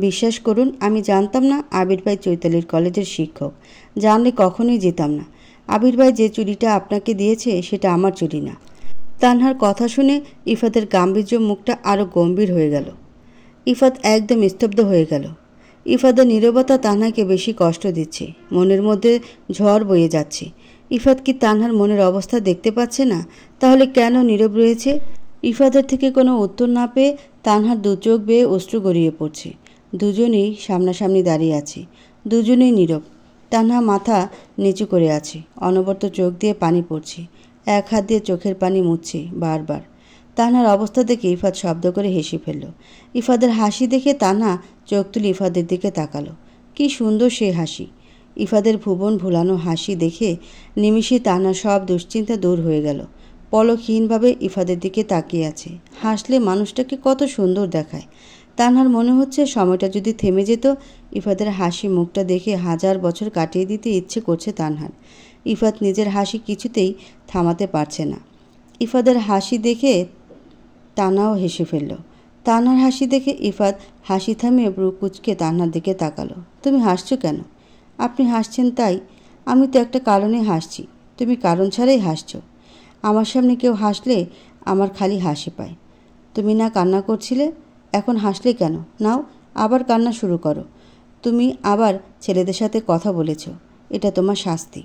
বিশ্বাস করুন আমি জানতাম না আবির ভাই চৈতালির কলেজের শিক্ষক জানলে কখনোই যেতাম না আবির ভাই যে চুরিটা আপনাকে দিয়েছে সেটা আমার চুরি না তানহার কথা শুনে ইফাতের গাম্ভীর্য মুখটা আরও গম্ভীর হয়ে গেল ইফাত একদম স্তব্ধ হয়ে গেল ইফাতের নীরবতা তানহাকে বেশি কষ্ট দিচ্ছে মনের মধ্যে ঝড় বয়ে যাচ্ছে ইফাত কি তানহার মনের অবস্থা দেখতে পাচ্ছে না তাহলে কেন নীরব রয়েছে ইফাতের থেকে কোনো উত্তর না পেয়ে তানহার দু চোখ বেয়ে অশ্রু গড়িয়ে পড়ছে দুজনেই সামনাসামনি দাঁড়িয়ে আছে দুজনেই নীরব তানহা মাথা নিচু করে আছে অনবর্ত চোখ দিয়ে পানি পড়ছে এক হাত দিয়ে চোখের পানি মুছছে বারবার তানার অবস্থা দেখে ইফাত শব্দ করে হেসে ফেলল ইফাদের হাসি দেখে তানহা চোখ তুলে ইফাদের দিকে তাকালো কি সুন্দর সে হাসি ইফাদের ভুবন ভুলানো হাসি দেখে নিমিষে তানার সব দুশ্চিন্তা দূর হয়ে গেল পলকহীনভাবে ইফাদের দিকে তাকিয়ে আছে হাসলে মানুষটাকে কত সুন্দর দেখায় তানহার মনে হচ্ছে সময়টা যদি থেমে যেত ইফাদের হাসি মুখটা দেখে হাজার বছর কাটিয়ে দিতে ইচ্ছে করছে তানহার ইফাত নিজের হাসি কিছুতেই থামাতে পারছে না ইফাদের হাসি দেখে তানাও হেসে ফেলল তানার হাসি দেখে ইফাত হাসি থামিয়ে ব্রু কুচকে তানার দিকে তাকালো তুমি হাসছো কেন আপনি হাসছেন তাই আমি তো একটা কারণে হাসছি তুমি কারণ ছাড়াই হাসছ আমার সামনে কেউ হাসলে আমার খালি হাসি পায় তুমি না কান্না করছিলে এখন হাসলে কেন নাও আবার কান্না শুরু করো তুমি আবার ছেলেদের সাথে কথা বলেছ এটা তোমার শাস্তি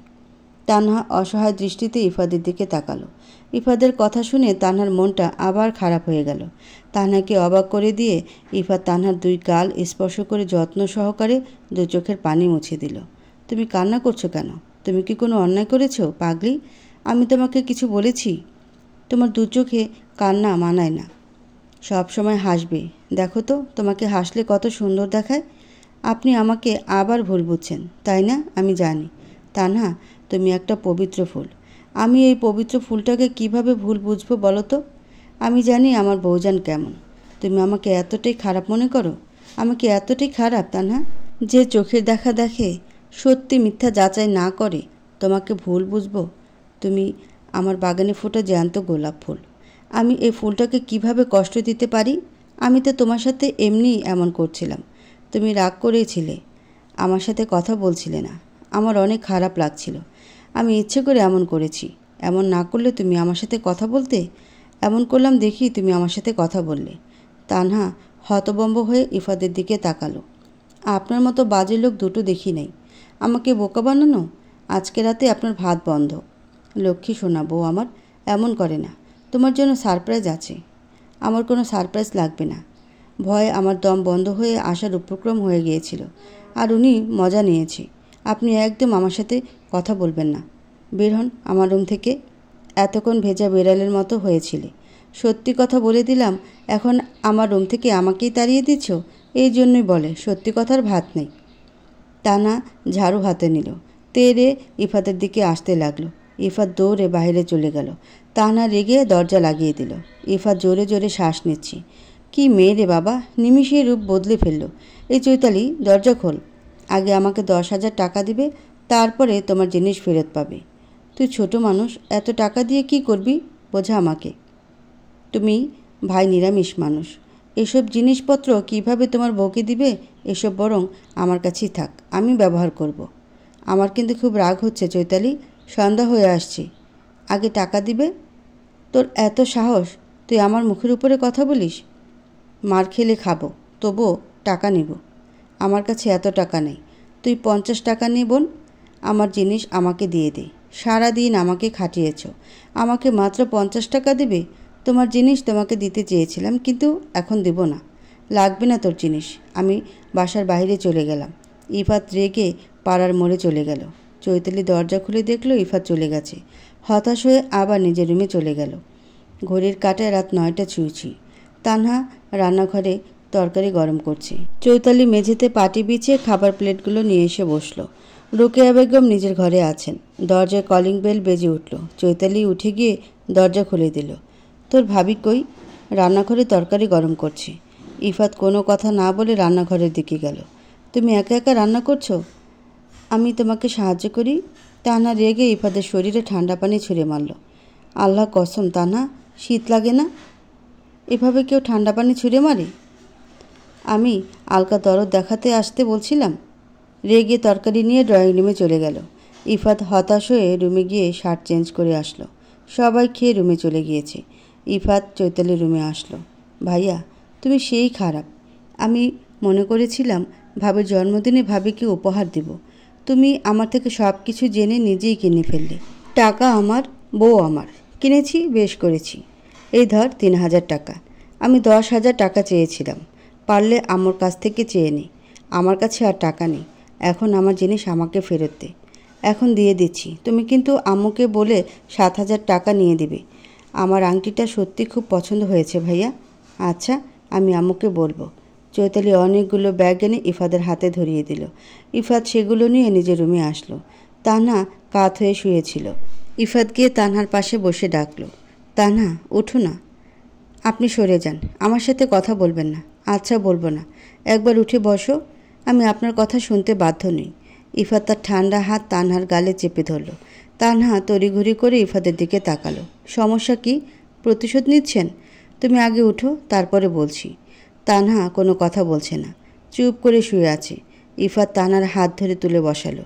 তানহা অসহায় দৃষ্টিতে ইফাদের দিকে তাকালো ইফাদের কথা শুনে তানহার মনটা আবার খারাপ হয়ে গেল তানহাকে অবাক করে দিয়ে ইফাদ তানহার দুই গাল স্পর্শ করে যত্ন সহকারে দুই চোখের পানি মুছে দিল তুমি কান্না করছো কেন তুমি কি কোনো অন্যায় করেছো পাগলি আমি তোমাকে কিছু বলেছি তোমার দু চোখে কান্না মানায় না সব সময় হাসবে দেখো তো তোমাকে হাসলে কত সুন্দর দেখায় আপনি আমাকে আবার ভুল বুঝছেন তাই না আমি জানি তা না তুমি একটা পবিত্র ফুল আমি এই পবিত্র ফুলটাকে কিভাবে ভুল বুঝবো বলো তো আমি জানি আমার বউজান কেমন তুমি আমাকে এতটাই খারাপ মনে করো আমাকে এতটাই খারাপ তা না যে চোখের দেখা দেখে সত্যি মিথ্যা যাচাই না করে তোমাকে ভুল বুঝবো তুমি আমার বাগানে ফোটা জ্যান্ত গোলাপ ফুল আমি এই ফুলটাকে কিভাবে কষ্ট দিতে পারি আমি তো তোমার সাথে এমনি এমন করছিলাম তুমি রাগ করেছিলে আমার সাথে কথা বলছিলে না আমার অনেক খারাপ লাগছিল আমি ইচ্ছে করে এমন করেছি এমন না করলে তুমি আমার সাথে কথা বলতে এমন করলাম দেখি তুমি আমার সাথে কথা বললে তানহা হতবম্ব হয়ে ইফাদের দিকে তাকালো আপনার মতো বাজে লোক দুটো দেখি নাই আমাকে বোকা বানানো আজকে রাতে আপনার ভাত বন্ধ লক্ষ্মী শোনা বউ আমার এমন করে না তোমার জন্য সারপ্রাইজ আছে আমার কোনো সারপ্রাইজ লাগবে না ভয়ে আমার দম বন্ধ হয়ে আসার উপক্রম হয়ে গিয়েছিল আর উনি মজা নিয়েছে আপনি একদম আমার সাথে কথা বলবেন না বের হন আমার রুম থেকে এতক্ষণ ভেজা বেড়ালের মতো হয়েছিলে সত্যি কথা বলে দিলাম এখন আমার রুম থেকে আমাকেই তাড়িয়ে দিচ্ছ এই জন্যই বলে সত্যি কথার ভাত নেই টানা ঝাড়ু হাতে নিল তেরে ইফাতের দিকে আসতে লাগলো ইফাত দৌড়ে বাইরে চলে গেল তানা রেগে দরজা লাগিয়ে দিল ইফাত জোরে জোরে শ্বাস নিচ্ছে কি মেয়ে রে বাবা নিমিষে রূপ বদলে ফেললো এই চৈতালি দরজা খোল আগে আমাকে দশ হাজার টাকা দিবে তারপরে তোমার জিনিস ফেরত পাবে তুই ছোট মানুষ এত টাকা দিয়ে কি করবি বোঝা আমাকে তুমি ভাই নিরামিষ মানুষ এসব জিনিসপত্র কিভাবে তোমার বউকে দিবে এসব বরং আমার কাছেই থাক আমি ব্যবহার করব। আমার কিন্তু খুব রাগ হচ্ছে চৈতালি সন্ধ্যা হয়ে আসছি আগে টাকা দিবে তোর এত সাহস তুই আমার মুখের উপরে কথা বলিস মার খেলে খাবো তবুও টাকা নেবো আমার কাছে এত টাকা নেই তুই পঞ্চাশ টাকা নে বোন আমার জিনিস আমাকে দিয়ে দে সারা দিন আমাকে খাটিয়েছ আমাকে মাত্র পঞ্চাশ টাকা দেবে তোমার জিনিস তোমাকে দিতে চেয়েছিলাম কিন্তু এখন দেব না লাগবে না তোর জিনিস আমি বাসার বাইরে চলে গেলাম ইফাত রেগে পাড়ার মোড়ে চলে গেল চৈতালি দরজা খুলে দেখলো ইফাত চলে গেছে হতাশ হয়ে আবার নিজের রুমে চলে গেল ঘড়ির কাটায় রাত নয়টা ছুঁয়েছি তানহা রান্নাঘরে তরকারি গরম করছি চৈতালি মেঝেতে পাটি বিছিয়ে খাবার প্লেটগুলো নিয়ে এসে বসলো রোকেয়া বেগম নিজের ঘরে আছেন দরজায় কলিং বেল বেজে উঠল চৈতালি উঠে গিয়ে দরজা খুলে দিল তোর ভাবি কই রান্নাঘরে তরকারি গরম করছি ইফাত কোনো কথা না বলে রান্নাঘরের দিকে গেল তুমি একা একা রান্না করছো আমি তোমাকে সাহায্য করি তানা রেগে ইফাদের শরীরে ঠান্ডা পানি ছুঁড়ে মারল আল্লাহ কসম তানা শীত লাগে না এভাবে কেউ ঠান্ডা পানি ছুঁড়ে মারে আমি আলকা দরদ দেখাতে আসতে বলছিলাম রেগে তরকারি নিয়ে ড্রয়িং রুমে চলে গেল ইফাত হতাশ হয়ে রুমে গিয়ে শার্ট চেঞ্জ করে আসলো সবাই খেয়ে রুমে চলে গিয়েছে ইফাত চৈতালি রুমে আসলো ভাইয়া তুমি সেই খারাপ আমি মনে করেছিলাম ভাবের জন্মদিনে ভাবিকে উপহার দিব তুমি আমার থেকে সব কিছু জেনে নিজেই কিনে ফেললে টাকা আমার বউ আমার কিনেছি বেশ করেছি এই ধর তিন হাজার টাকা আমি দশ হাজার টাকা চেয়েছিলাম পারলে আমার কাছ থেকে চেয়ে নে আমার কাছে আর টাকা নেই এখন আমার জিনিস আমাকে ফেরত দে এখন দিয়ে দিচ্ছি তুমি কিন্তু আম্মুকে বলে সাত হাজার টাকা নিয়ে দেবে আমার আংটিটা সত্যি খুব পছন্দ হয়েছে ভাইয়া আচ্ছা আমি আম্মুকে বলবো চৈতালি অনেকগুলো ব্যাগ এনে ইফাদের হাতে ধরিয়ে দিল ইফাদ সেগুলো নিয়ে নিজের রুমে আসলো তানা কাত হয়ে শুয়েছিল ইফাত গিয়ে তানহার পাশে বসে ডাকলো তানা উঠো না আপনি সরে যান আমার সাথে কথা বলবেন না আচ্ছা বলবো না একবার উঠে বসো আমি আপনার কথা শুনতে বাধ্য নই ইফাত তার ঠান্ডা হাত তানহার গালে চেপে ধরল তানহা তড়িঘড়ি করে ইফাতের দিকে তাকালো সমস্যা কি প্রতিশোধ নিচ্ছেন তুমি আগে উঠো তারপরে বলছি তানহা কোনো কথা বলছে না চুপ করে শুয়ে আছে ইফাত তানহার হাত ধরে তুলে বসালো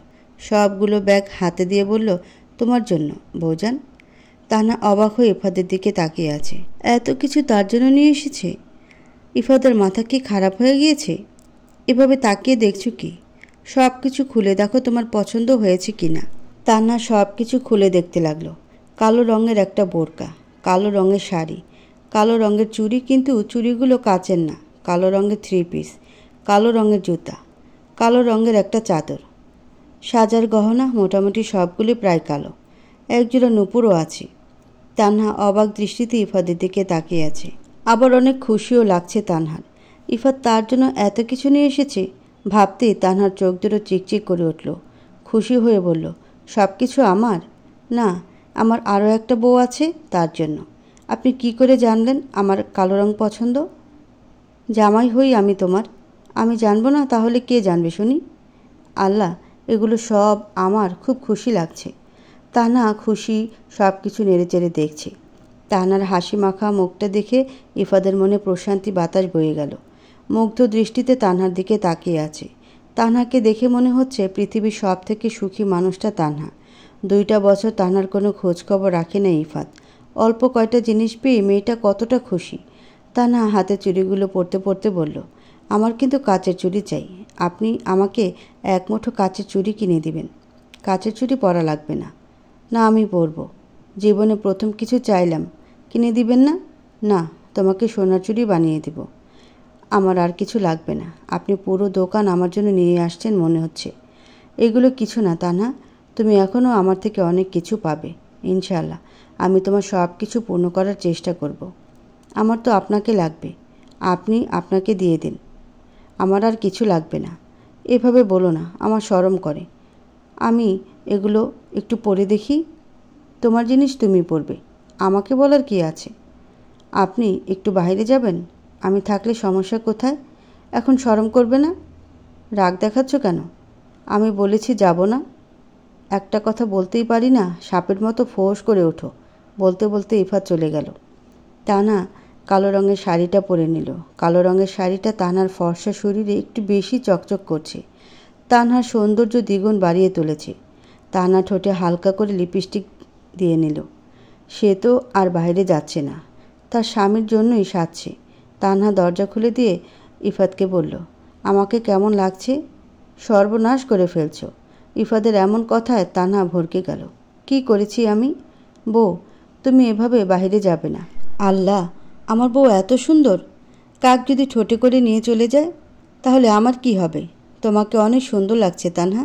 সবগুলো ব্যাগ হাতে দিয়ে বলল তোমার জন্য বৌজান তানা অবাক হয়ে ইফাদের দিকে তাকিয়ে আছে এত কিছু তার জন্য নিয়ে এসেছে ইফাতের মাথা কি খারাপ হয়ে গিয়েছে এভাবে তাকিয়ে দেখছো কি সব কিছু খুলে দেখো তোমার পছন্দ হয়েছে কি না তান্না সব কিছু খুলে দেখতে লাগলো কালো রঙের একটা বোরকা কালো রঙের শাড়ি কালো রঙের চুড়ি কিন্তু চুড়িগুলো কাচের না কালো রঙের থ্রি পিস কালো রঙের জুতা কালো রঙের একটা চাদর সাজার গহনা মোটামুটি সবগুলি প্রায় কালো একজোড়া নুপুরও আছে না অবাক দৃষ্টিতে ইফাদের দিকে তাকিয়ে আছে আবার অনেক খুশিও লাগছে তানহার ইফাত তার জন্য এত কিছু নিয়ে এসেছে ভাবতেই তানহার চোখ দুটো চিকচিক করে উঠল খুশি হয়ে বলল সব কিছু আমার না আমার আরও একটা বউ আছে তার জন্য আপনি কি করে জানলেন আমার কালো রং পছন্দ জামাই হই আমি তোমার আমি জানবো না তাহলে কে জানবে শুনি আল্লাহ এগুলো সব আমার খুব খুশি লাগছে তা না খুশি সব কিছু নেড়ে চেড়ে দেখছে তাহানার হাসি মাখা মুখটা দেখে ইফাদের মনে প্রশান্তি বাতাস বয়ে গেল মুগ্ধ দৃষ্টিতে তানহার দিকে তাকিয়ে আছে তানহাকে দেখে মনে হচ্ছে পৃথিবীর সব থেকে সুখী মানুষটা তানহা দুইটা বছর তানহার কোনো খোঁজখবর রাখে না ইফাত অল্প কয়টা জিনিস পেয়ে মেয়েটা কতটা খুশি তানহা হাতে চুড়িগুলো পড়তে পড়তে বলল আমার কিন্তু কাচের চুড়ি চাই আপনি আমাকে এক মুঠো কাচের চুড়ি কিনে দিবেন কাচের চুড়ি পরা লাগবে না না আমি পরব জীবনে প্রথম কিছু চাইলাম কিনে দিবেন না না তোমাকে সোনার চুরি বানিয়ে দেব আমার আর কিছু লাগবে না আপনি পুরো দোকান আমার জন্য নিয়ে আসছেন মনে হচ্ছে এগুলো কিছু না তা না তুমি এখনও আমার থেকে অনেক কিছু পাবে ইনশাল্লাহ আমি তোমার সব কিছু পূর্ণ করার চেষ্টা করব। আমার তো আপনাকে লাগবে আপনি আপনাকে দিয়ে দিন আমার আর কিছু লাগবে না এভাবে বলো না আমার সরম করে আমি এগুলো একটু পরে দেখি তোমার জিনিস তুমি পড়বে আমাকে বলার কি আছে আপনি একটু বাইরে যাবেন আমি থাকলে সমস্যা কোথায় এখন সরম করবে না রাগ দেখাচ্ছ কেন আমি বলেছি যাব না একটা কথা বলতেই পারি না সাপের মতো ফোঁস করে ওঠো বলতে বলতে ইফা চলে গেল তানা কালো রঙের শাড়িটা পরে নিল কালো রঙের শাড়িটা তানার ফর্সা শরীরে একটু বেশি চকচক করছে তানহার সৌন্দর্য দ্বিগুণ বাড়িয়ে তুলেছে তানা ঠোঁটে হালকা করে লিপস্টিক দিয়ে নিল সে তো আর বাইরে যাচ্ছে না তার স্বামীর জন্যই সাজছে তানহা দরজা খুলে দিয়ে ইফাতকে বলল আমাকে কেমন লাগছে সর্বনাশ করে ফেলছ ইফাদের এমন কথায় তানহা ভরকে গেল কি করেছি আমি বউ তুমি এভাবে বাহিরে যাবে না আল্লাহ আমার বউ এত সুন্দর কাক যদি ঠোঁটে করে নিয়ে চলে যায় তাহলে আমার কি হবে তোমাকে অনেক সুন্দর লাগছে তানহা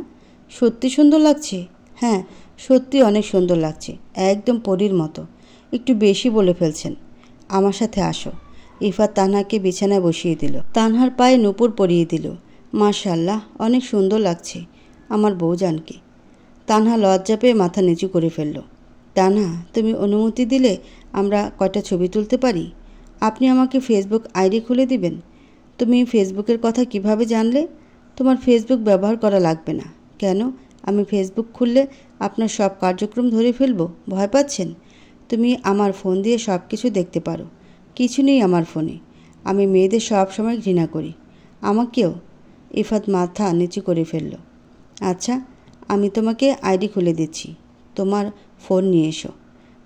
সত্যি সুন্দর লাগছে হ্যাঁ সত্যি অনেক সুন্দর লাগছে একদম পরীর মতো একটু বেশি বলে ফেলছেন আমার সাথে আসো ইফা তানহাকে বিছানায় বসিয়ে দিল তানহার পায়ে নুপুর পরিয়ে দিল মাশাল্লাহ অনেক সুন্দর লাগছে আমার বউজানকে তানহা লজ্জা পেয়ে মাথা নিচু করে ফেলল তানহা তুমি অনুমতি দিলে আমরা কয়টা ছবি তুলতে পারি আপনি আমাকে ফেসবুক আইডি খুলে দিবেন তুমি ফেসবুকের কথা কিভাবে জানলে তোমার ফেসবুক ব্যবহার করা লাগবে না কেন আমি ফেসবুক খুললে আপনার সব কার্যক্রম ধরে ফেলব ভয় পাচ্ছেন তুমি আমার ফোন দিয়ে সব কিছু দেখতে পারো কিছু নেই আমার ফোনে আমি মেয়েদের সব সময় ঘৃণা করি আমাকেও ইফাত মাথা নিচু করে ফেলল আচ্ছা আমি তোমাকে আইডি খুলে দিচ্ছি তোমার ফোন নিয়ে এসো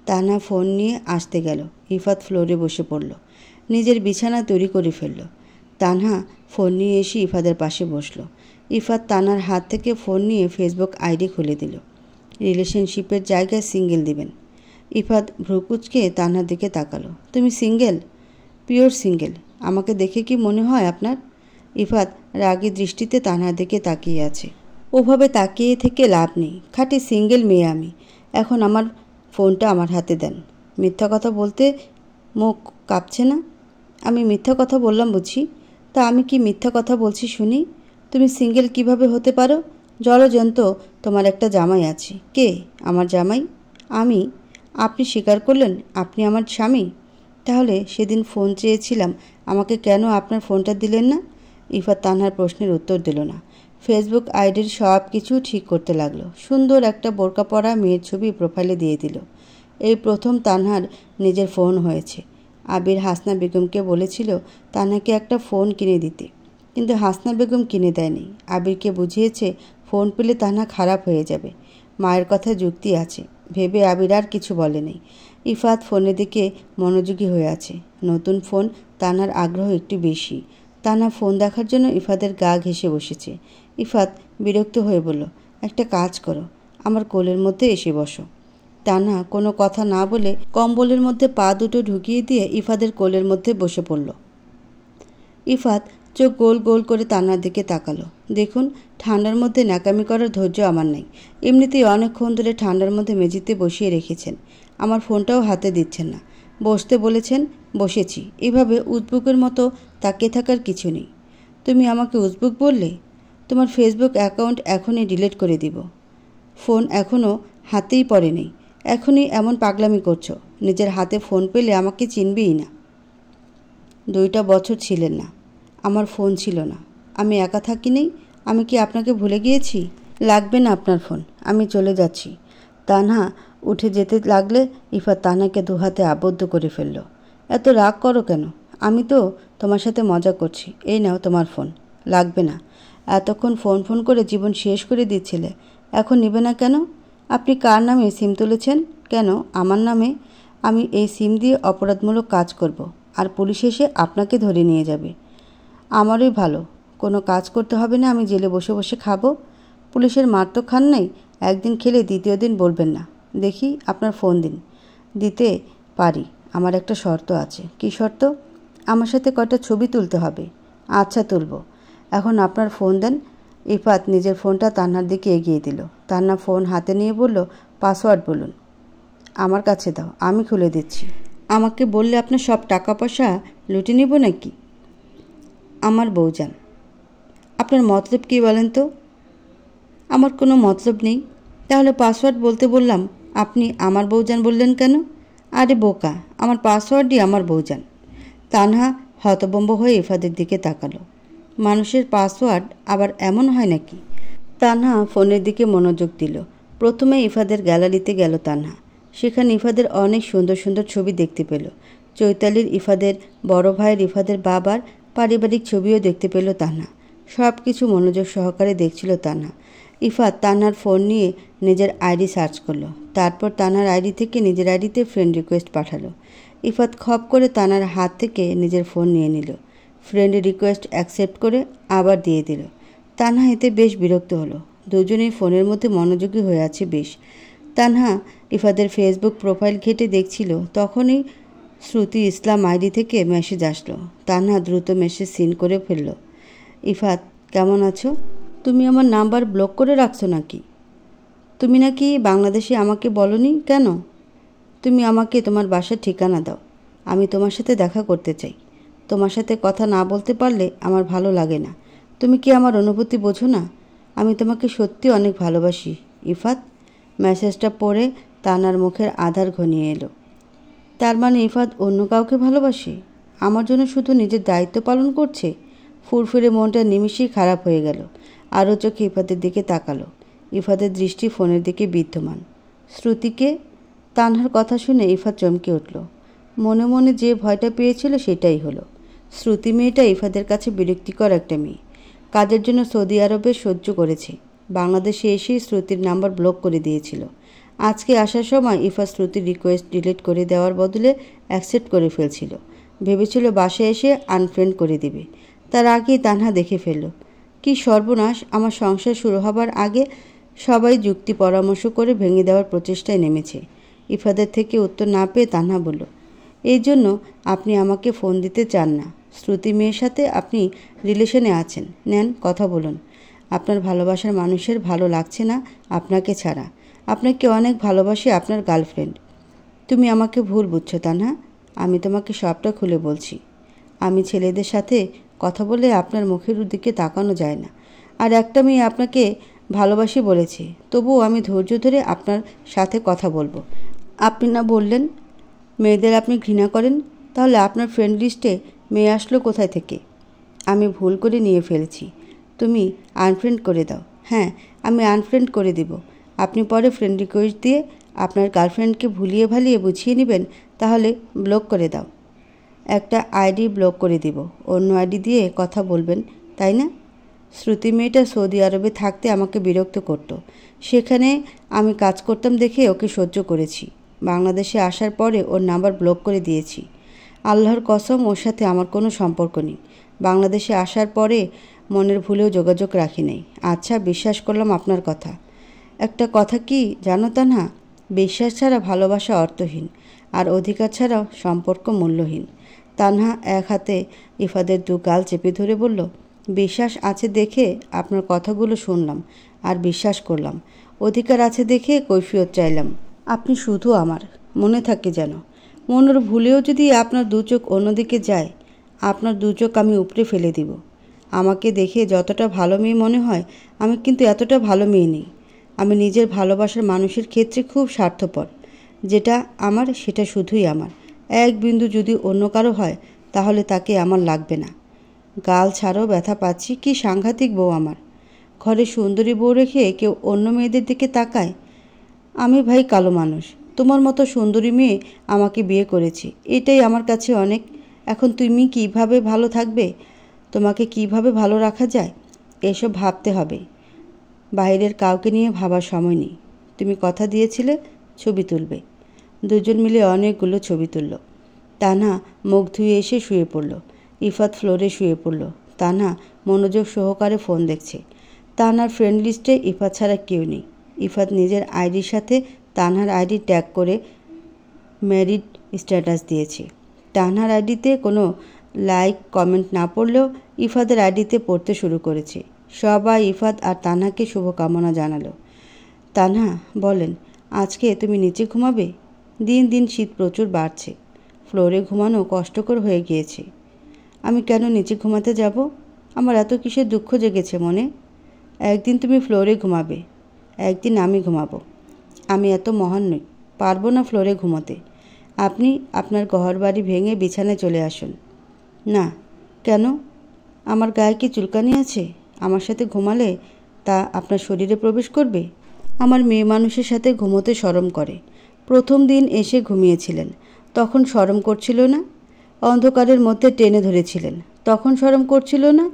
তানা ফোন নিয়ে আসতে গেল ইফাত ফ্লোরে বসে পড়ল নিজের বিছানা তৈরি করে ফেলল তানহা ফোন নিয়ে এসে ইফাদের পাশে বসল ইফাত তানার হাত থেকে ফোন নিয়ে ফেসবুক আইডি খুলে দিল রিলেশনশিপের জায়গায় সিঙ্গেল দিবেন ইফাত ভ্রুকুচকে তানহার দিকে তাকালো তুমি সিঙ্গেল পিওর সিঙ্গেল আমাকে দেখে কি মনে হয় আপনার ইফাত রাগী দৃষ্টিতে তানহার দিকে তাকিয়ে আছে ওভাবে তাকিয়ে থেকে লাভ নেই খাটি সিঙ্গেল মেয়ে আমি এখন আমার ফোনটা আমার হাতে দেন মিথ্যা কথা বলতে মুখ কাঁপছে না আমি মিথ্যা কথা বললাম বুঝি তা আমি কি মিথ্যা কথা বলছি শুনি তুমি সিঙ্গেল কিভাবে হতে পারো জলজন্ত তোমার একটা জামাই আছে কে আমার জামাই আমি আপনি স্বীকার করলেন আপনি আমার স্বামী তাহলে সেদিন ফোন চেয়েছিলাম আমাকে কেন আপনার ফোনটা দিলেন না ইফা তানহার প্রশ্নের উত্তর দিল না ফেসবুক আইডির সব কিছু ঠিক করতে লাগলো সুন্দর একটা বোরকা পরা মেয়ের ছবি প্রোফাইলে দিয়ে দিল এই প্রথম তানহার নিজের ফোন হয়েছে আবির হাসনা বেগমকে বলেছিল তানহাকে একটা ফোন কিনে দিতে কিন্তু হাসনা বেগম কিনে দেয়নি আবিরকে বুঝিয়েছে ফোন পেলে না খারাপ হয়ে যাবে মায়ের কথা যুক্তি আছে ভেবে আবির আর কিছু বলেনি ইফাত ফোনের দিকে মনোযোগী হয়ে আছে নতুন ফোন তানার আগ্রহ একটু বেশি তানা ফোন দেখার জন্য ইফাদের গা ঘেসে বসেছে ইফাত বিরক্ত হয়ে বলল একটা কাজ করো আমার কোলের মধ্যে এসে বসো তানা কোনো কথা না বলে কম্বলের মধ্যে পা দুটো ঢুকিয়ে দিয়ে ইফাদের কোলের মধ্যে বসে পড়ল ইফাত চোখ গোল গোল করে তানার দিকে তাকালো দেখুন ঠান্ডার মধ্যে নাকামি করার ধৈর্য আমার নেই এমনিতেই অনেকক্ষণ ধরে ঠান্ডার মধ্যে মেঝিতে বসিয়ে রেখেছেন আমার ফোনটাও হাতে দিচ্ছেন না বসতে বলেছেন বসেছি এভাবে উদ্বুকের মতো তাকিয়ে থাকার কিছু নেই তুমি আমাকে উদ্বুক বললে তোমার ফেসবুক অ্যাকাউন্ট এখনই ডিলিট করে দিব ফোন এখনও হাতেই পড়েনি এখনই এমন পাগলামি করছো নিজের হাতে ফোন পেলে আমাকে চিনবেই না দুইটা বছর ছিলেন না আমার ফোন ছিল না আমি একা থাকি নেই আমি কি আপনাকে ভুলে গিয়েছি লাগবে না আপনার ফোন আমি চলে যাচ্ছি তানহা উঠে যেতে লাগলে ইফা তানহাকে দুহাতে আবদ্ধ করে ফেলল এত রাগ করো কেন আমি তো তোমার সাথে মজা করছি এই নাও তোমার ফোন লাগবে না এতক্ষণ ফোন ফোন করে জীবন শেষ করে দিচ্ছিলে এখন নিবে না কেন আপনি কার নামে সিম তুলেছেন কেন আমার নামে আমি এই সিম দিয়ে অপরাধমূলক কাজ করব আর পুলিশ এসে আপনাকে ধরে নিয়ে যাবে আমারই ভালো কোনো কাজ করতে হবে না আমি জেলে বসে বসে খাবো পুলিশের মার তো খান নাই একদিন খেলে দ্বিতীয় দিন বলবেন না দেখি আপনার ফোন দিন দিতে পারি আমার একটা শর্ত আছে কি শর্ত আমার সাথে কয়টা ছবি তুলতে হবে আচ্ছা তুলব এখন আপনার ফোন দেন ইফাত নিজের ফোনটা তান্নার দিকে এগিয়ে দিল তান্না ফোন হাতে নিয়ে বলল পাসওয়ার্ড বলুন আমার কাছে দাও আমি খুলে দিচ্ছি আমাকে বললে আপনার সব টাকা পয়সা লুটে নিব নাকি আমার বউজান আপনার মতলব কী বলেন তো আমার কোনো মতলব নেই তাহলে পাসওয়ার্ড বলতে বললাম আপনি আমার বউজান বললেন কেন আরে বোকা আমার পাসওয়ার্ডই আমার বউজান তানহা হতবম্ব হয়ে ইফাদের দিকে তাকালো মানুষের পাসওয়ার্ড আবার এমন হয় নাকি তানহা ফোনের দিকে মনোযোগ দিল প্রথমে ইফাদের গ্যালারিতে গেল তানহা সেখানে ইফাদের অনেক সুন্দর সুন্দর ছবি দেখতে পেল চৈতালির ইফাদের বড় ভাইয়ের ইফাদের বাবার পারিবারিক ছবিও দেখতে পেল তানা সব কিছু মনোযোগ সহকারে দেখছিল তানা ইফাত তানার ফোন নিয়ে নিজের আইডি সার্চ করলো তারপর তানার আইডি থেকে নিজের আইডিতে ফ্রেন্ড রিকোয়েস্ট পাঠালো ইফাত খপ করে তানার হাত থেকে নিজের ফোন নিয়ে নিল ফ্রেন্ডের রিকোয়েস্ট অ্যাকসেপ্ট করে আবার দিয়ে দিল তানহা এতে বেশ বিরক্ত হলো দুজনেই ফোনের মধ্যে মনোযোগী হয়ে আছে বেশ তানহা ইফাদের ফেসবুক প্রোফাইল ঘেটে দেখছিল তখনই শ্রুতি ইসলাম আইডি থেকে মেসেজ আসলো তানহা দ্রুত মেসেজ সিন করে ফেলল ইফাত কেমন আছো তুমি আমার নাম্বার ব্লক করে রাখছো নাকি তুমি নাকি বাংলাদেশে আমাকে বলনি কেন তুমি আমাকে তোমার বাসার ঠিকানা দাও আমি তোমার সাথে দেখা করতে চাই তোমার সাথে কথা না বলতে পারলে আমার ভালো লাগে না তুমি কি আমার অনুভূতি বোঝো না আমি তোমাকে সত্যি অনেক ভালোবাসি ইফাত মেসেজটা পড়ে তানার মুখের আধার ঘনিয়ে এলো তার মানে ইফাত অন্য কাউকে ভালোবাসে আমার জন্য শুধু নিজের দায়িত্ব পালন করছে ফুরফুরে মনটা নিমিষেই খারাপ হয়ে গেল আরও চোখে ইফাতের দিকে তাকালো ইফাতের দৃষ্টি ফোনের দিকে বিদ্যমান শ্রুতিকে তানহার কথা শুনে ইফাত চমকে উঠল মনে মনে যে ভয়টা পেয়েছিল সেটাই হলো শ্রুতি মেয়েটা ইফাদের কাছে বিরক্তিকর একটা মেয়ে কাজের জন্য সৌদি আরবে সহ্য করেছে বাংলাদেশে এসেই শ্রুতির নাম্বার ব্লক করে দিয়েছিল আজকে আসার সময় ইফা শ্রুতি রিকোয়েস্ট ডিলিট করে দেওয়ার বদলে অ্যাকসেপ্ট করে ফেলছিল ভেবেছিল বাসে এসে আনফ্রেন্ড করে দিবে তার আগেই তানহা দেখে ফেলল কি সর্বনাশ আমার সংসার শুরু হবার আগে সবাই যুক্তি পরামর্শ করে ভেঙে দেওয়ার প্রচেষ্টায় নেমেছে ইফাদের থেকে উত্তর না পেয়ে তানহা বলল এই জন্য আপনি আমাকে ফোন দিতে চান না শ্রুতি মেয়ের সাথে আপনি রিলেশনে আছেন নেন কথা বলুন আপনার ভালোবাসার মানুষের ভালো লাগছে না আপনাকে ছাড়া আপনাকে অনেক ভালোবাসি আপনার গার্লফ্রেন্ড তুমি আমাকে ভুল বুঝছো না আমি তোমাকে সবটা খুলে বলছি আমি ছেলেদের সাথে কথা বলে আপনার মুখের দিকে তাকানো যায় না আর একটা মেয়ে আপনাকে ভালোবাসি বলেছে তবুও আমি ধৈর্য ধরে আপনার সাথে কথা বলবো আপনি না বললেন মেয়েদের আপনি ঘৃণা করেন তাহলে আপনার ফ্রেন্ড লিস্টে মেয়ে আসলো কোথায় থেকে আমি ভুল করে নিয়ে ফেলছি তুমি আনফ্রেন্ড করে দাও হ্যাঁ আমি আনফ্রেন্ড করে দেবো আপনি পরে ফ্রেন্ড রিকোয়েস্ট দিয়ে আপনার গার্লফ্রেন্ডকে ভুলিয়ে ভালিয়ে বুঝিয়ে নেবেন তাহলে ব্লক করে দাও একটা আইডি ব্লক করে দিব অন্য আইডি দিয়ে কথা বলবেন তাই না শ্রুতি মেয়েটা সৌদি আরবে থাকতে আমাকে বিরক্ত করত। সেখানে আমি কাজ করতাম দেখে ওকে সহ্য করেছি বাংলাদেশে আসার পরে ওর নাম্বার ব্লক করে দিয়েছি আল্লাহর কসম ওর সাথে আমার কোনো সম্পর্ক নেই বাংলাদেশে আসার পরে মনের ভুলেও যোগাযোগ রাখি নাই আচ্ছা বিশ্বাস করলাম আপনার কথা একটা কথা কি জানো তা না বিশ্বাস ছাড়া ভালোবাসা অর্থহীন আর অধিকার ছাড়াও সম্পর্ক মূল্যহীন তানহা এক হাতে ইফাদের দু গাল চেপে ধরে বলল বিশ্বাস আছে দেখে আপনার কথাগুলো শুনলাম আর বিশ্বাস করলাম অধিকার আছে দেখে কৈফিয়ত চাইলাম আপনি শুধু আমার মনে থাকে যেন মনের ভুলেও যদি আপনার দুচোখ অন্যদিকে যায় আপনার দুচোখ আমি উপরে ফেলে দিব আমাকে দেখে যতটা ভালো মেয়ে মনে হয় আমি কিন্তু এতটা ভালো মেয়ে নেই আমি নিজের ভালোবাসার মানুষের ক্ষেত্রে খুব স্বার্থপর যেটা আমার সেটা শুধুই আমার এক বিন্দু যদি অন্য কারো হয় তাহলে তাকে আমার লাগবে না গাল ছাড়াও ব্যথা পাচ্ছি কি সাংঘাতিক বউ আমার ঘরে সুন্দরী বউ রেখে কেউ অন্য মেয়েদের দিকে তাকায় আমি ভাই কালো মানুষ তোমার মতো সুন্দরী মেয়ে আমাকে বিয়ে করেছি এটাই আমার কাছে অনেক এখন তুমি কিভাবে ভালো থাকবে তোমাকে কিভাবে ভালো রাখা যায় এসব ভাবতে হবে বাইরের কাউকে নিয়ে ভাবার সময় নেই তুমি কথা দিয়েছিলে ছবি তুলবে দুজন মিলে অনেকগুলো ছবি তুলল তানা মুখ ধুয়ে এসে শুয়ে পড়ল ইফাত ফ্লোরে শুয়ে পড়ল তানা মনোযোগ সহকারে ফোন দেখছে তানার ফ্রেন্ড লিস্টে ইফাত ছাড়া কেউ নেই ইফাত নিজের আইডির সাথে তানহার আইডি ট্যাগ করে ম্যারিড স্ট্যাটাস দিয়েছে তানহার আইডিতে কোনো লাইক কমেন্ট না পড়লেও ইফাদের আইডিতে পড়তে শুরু করেছে সবাই ইফাত আর তানহাকে শুভকামনা জানালো তানহা বলেন আজকে তুমি নিচে ঘুমাবে দিন দিন শীত প্রচুর বাড়ছে ফ্লোরে ঘুমানো কষ্টকর হয়ে গিয়েছে আমি কেন নিচে ঘুমাতে যাব আমার এত কিসের দুঃখ জেগেছে মনে একদিন তুমি ফ্লোরে ঘুমাবে একদিন আমি ঘুমাবো আমি এত মহান নই পারবো না ফ্লোরে ঘুমোতে আপনি আপনার ঘরবাড়ি ভেঙে বিছানায় চলে আসুন না কেন আমার গায়ে কি চুলকানি আছে আমার সাথে ঘুমালে তা আপনার শরীরে প্রবেশ করবে আমার মেয়ে মানুষের সাথে ঘুমোতে সরম করে প্রথম দিন এসে ঘুমিয়েছিলেন তখন সরম করছিল না অন্ধকারের মধ্যে টেনে ধরেছিলেন তখন সরম করছিল না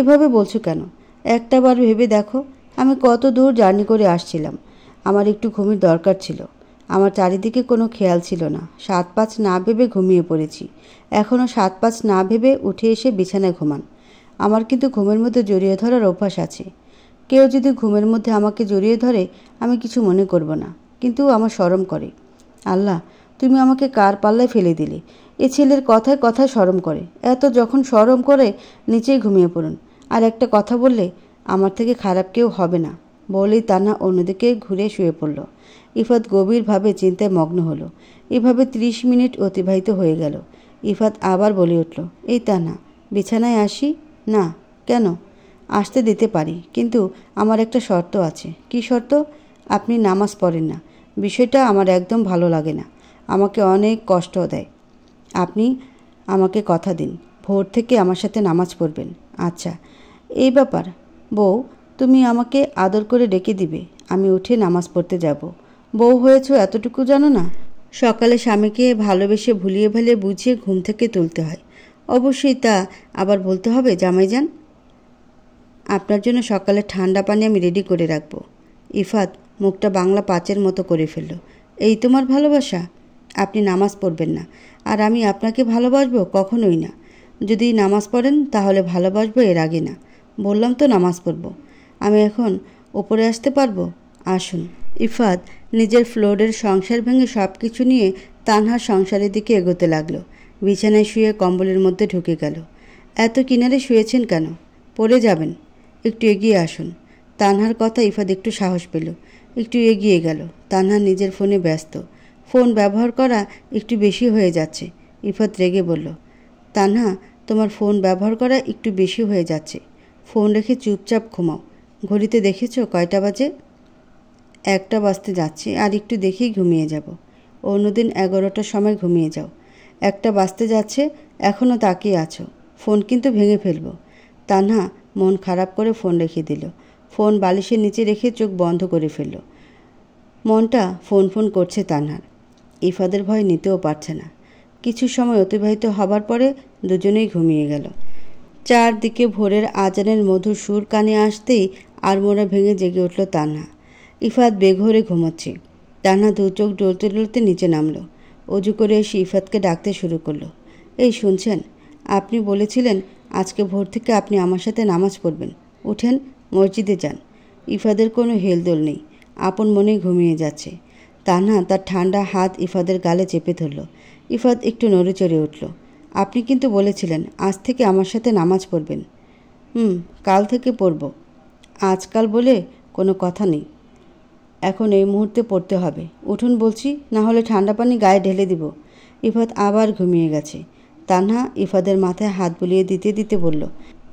এভাবে বলছো কেন একটাবার ভেবে দেখো আমি কত দূর জার্নি করে আসছিলাম আমার একটু ঘুমের দরকার ছিল আমার চারিদিকে কোনো খেয়াল ছিল না সাত পাঁচ না ভেবে ঘুমিয়ে পড়েছি এখনও সাত পাঁচ না ভেবে উঠে এসে বিছানায় ঘুমান আমার কিন্তু ঘুমের মধ্যে জড়িয়ে ধরার অভ্যাস আছে কেউ যদি ঘুমের মধ্যে আমাকে জড়িয়ে ধরে আমি কিছু মনে করব না কিন্তু আমার সরম করে আল্লাহ তুমি আমাকে কার পাল্লায় ফেলে দিলে এ ছেলের কথায় কথায় সরম করে এত যখন সরম করে নিচেই ঘুমিয়ে পড়ুন আর একটা কথা বললে আমার থেকে খারাপ কেউ হবে না বলেই তানা অন্যদিকে ঘুরে শুয়ে পড়ল ইফাত গভীরভাবে চিন্তায় মগ্ন হলো এভাবে ৩০ মিনিট অতিবাহিত হয়ে গেল ইফাত আবার বলে উঠল এই তানা বিছানায় আসি না কেন আসতে দিতে পারি কিন্তু আমার একটা শর্ত আছে কি শর্ত আপনি নামাজ পড়েন না বিষয়টা আমার একদম ভালো লাগে না আমাকে অনেক কষ্ট দেয় আপনি আমাকে কথা দিন ভোর থেকে আমার সাথে নামাজ পড়বেন আচ্ছা এই ব্যাপার বউ তুমি আমাকে আদর করে ডেকে দিবে আমি উঠে নামাজ পড়তে যাব বউ হয়েছ এতটুকু জানো না সকালে স্বামীকে ভালোবেসে ভুলিয়ে ভালিয়ে বুঝিয়ে ঘুম থেকে তুলতে হয় অবশ্যই তা আবার বলতে হবে জামাই যান আপনার জন্য সকালে ঠান্ডা পানি আমি রেডি করে রাখবো ইফাত মুখটা বাংলা পাঁচের মতো করে ফেলল এই তোমার ভালোবাসা আপনি নামাজ পড়বেন না আর আমি আপনাকে ভালোবাসবো কখনোই না যদি নামাজ পড়েন তাহলে ভালোবাসবো এর আগে না বললাম তো নামাজ পড়ব আমি এখন ওপরে আসতে পারবো আসুন ইফাত নিজের ফ্লোরের সংসার ভেঙে সব কিছু নিয়ে তানহা সংসারের দিকে এগোতে লাগলো বিছানায় শুয়ে কম্বলের মধ্যে ঢুকে গেল এত কিনারে শুয়েছেন কেন পড়ে যাবেন একটু এগিয়ে আসুন তানহার কথা ইফাদ একটু সাহস পেল একটু এগিয়ে গেল তানহা নিজের ফোনে ব্যস্ত ফোন ব্যবহার করা একটু বেশি হয়ে যাচ্ছে ইফাদ রেগে বলল তানহা তোমার ফোন ব্যবহার করা একটু বেশি হয়ে যাচ্ছে ফোন রেখে চুপচাপ ঘুমাও ঘড়িতে দেখেছ কয়টা বাজে একটা বাজতে যাচ্ছে আর একটু দেখেই ঘুমিয়ে যাব অন্যদিন এগারোটার সময় ঘুমিয়ে যাও একটা বাঁচতে যাচ্ছে এখনও তাকিয়ে আছো ফোন কিন্তু ভেঙে ফেলবো তানহা মন খারাপ করে ফোন রেখে দিল ফোন বালিশের নিচে রেখে চোখ বন্ধ করে ফেলল মনটা ফোন ফোন করছে তানহার ইফাদের ভয় নিতেও পারছে না কিছু সময় অতিবাহিত হবার পরে দুজনেই ঘুমিয়ে গেল চারদিকে ভোরের আজানের মধুর সুর কানে আসতেই আড়মোড়া ভেঙে জেগে উঠল তানহা ইফাত বেঘরে ঘুমাচ্ছে তানহা দু চোখ ডলতে ডলতে নিচে নামলো অজু করে এসে ইফাতকে ডাকতে শুরু করলো এই শুনছেন আপনি বলেছিলেন আজকে ভোর থেকে আপনি আমার সাথে নামাজ পড়বেন উঠেন মসজিদে যান ইফাদের কোনো হেলদোল নেই আপন মনে ঘুমিয়ে যাচ্ছে তা না তার ঠান্ডা হাত ইফাদের গালে চেপে ধরল ইফাদ একটু নড়েচড়ে উঠল আপনি কিন্তু বলেছিলেন আজ থেকে আমার সাথে নামাজ পড়বেন হুম কাল থেকে পড়ব আজকাল বলে কোনো কথা নেই এখন এই মুহূর্তে পড়তে হবে উঠুন বলছি না হলে ঠান্ডা পানি গায়ে ঢেলে দিব ইফাত আবার ঘুমিয়ে গেছে তানহা ইফাদের মাথায় হাত বুলিয়ে দিতে দিতে বলল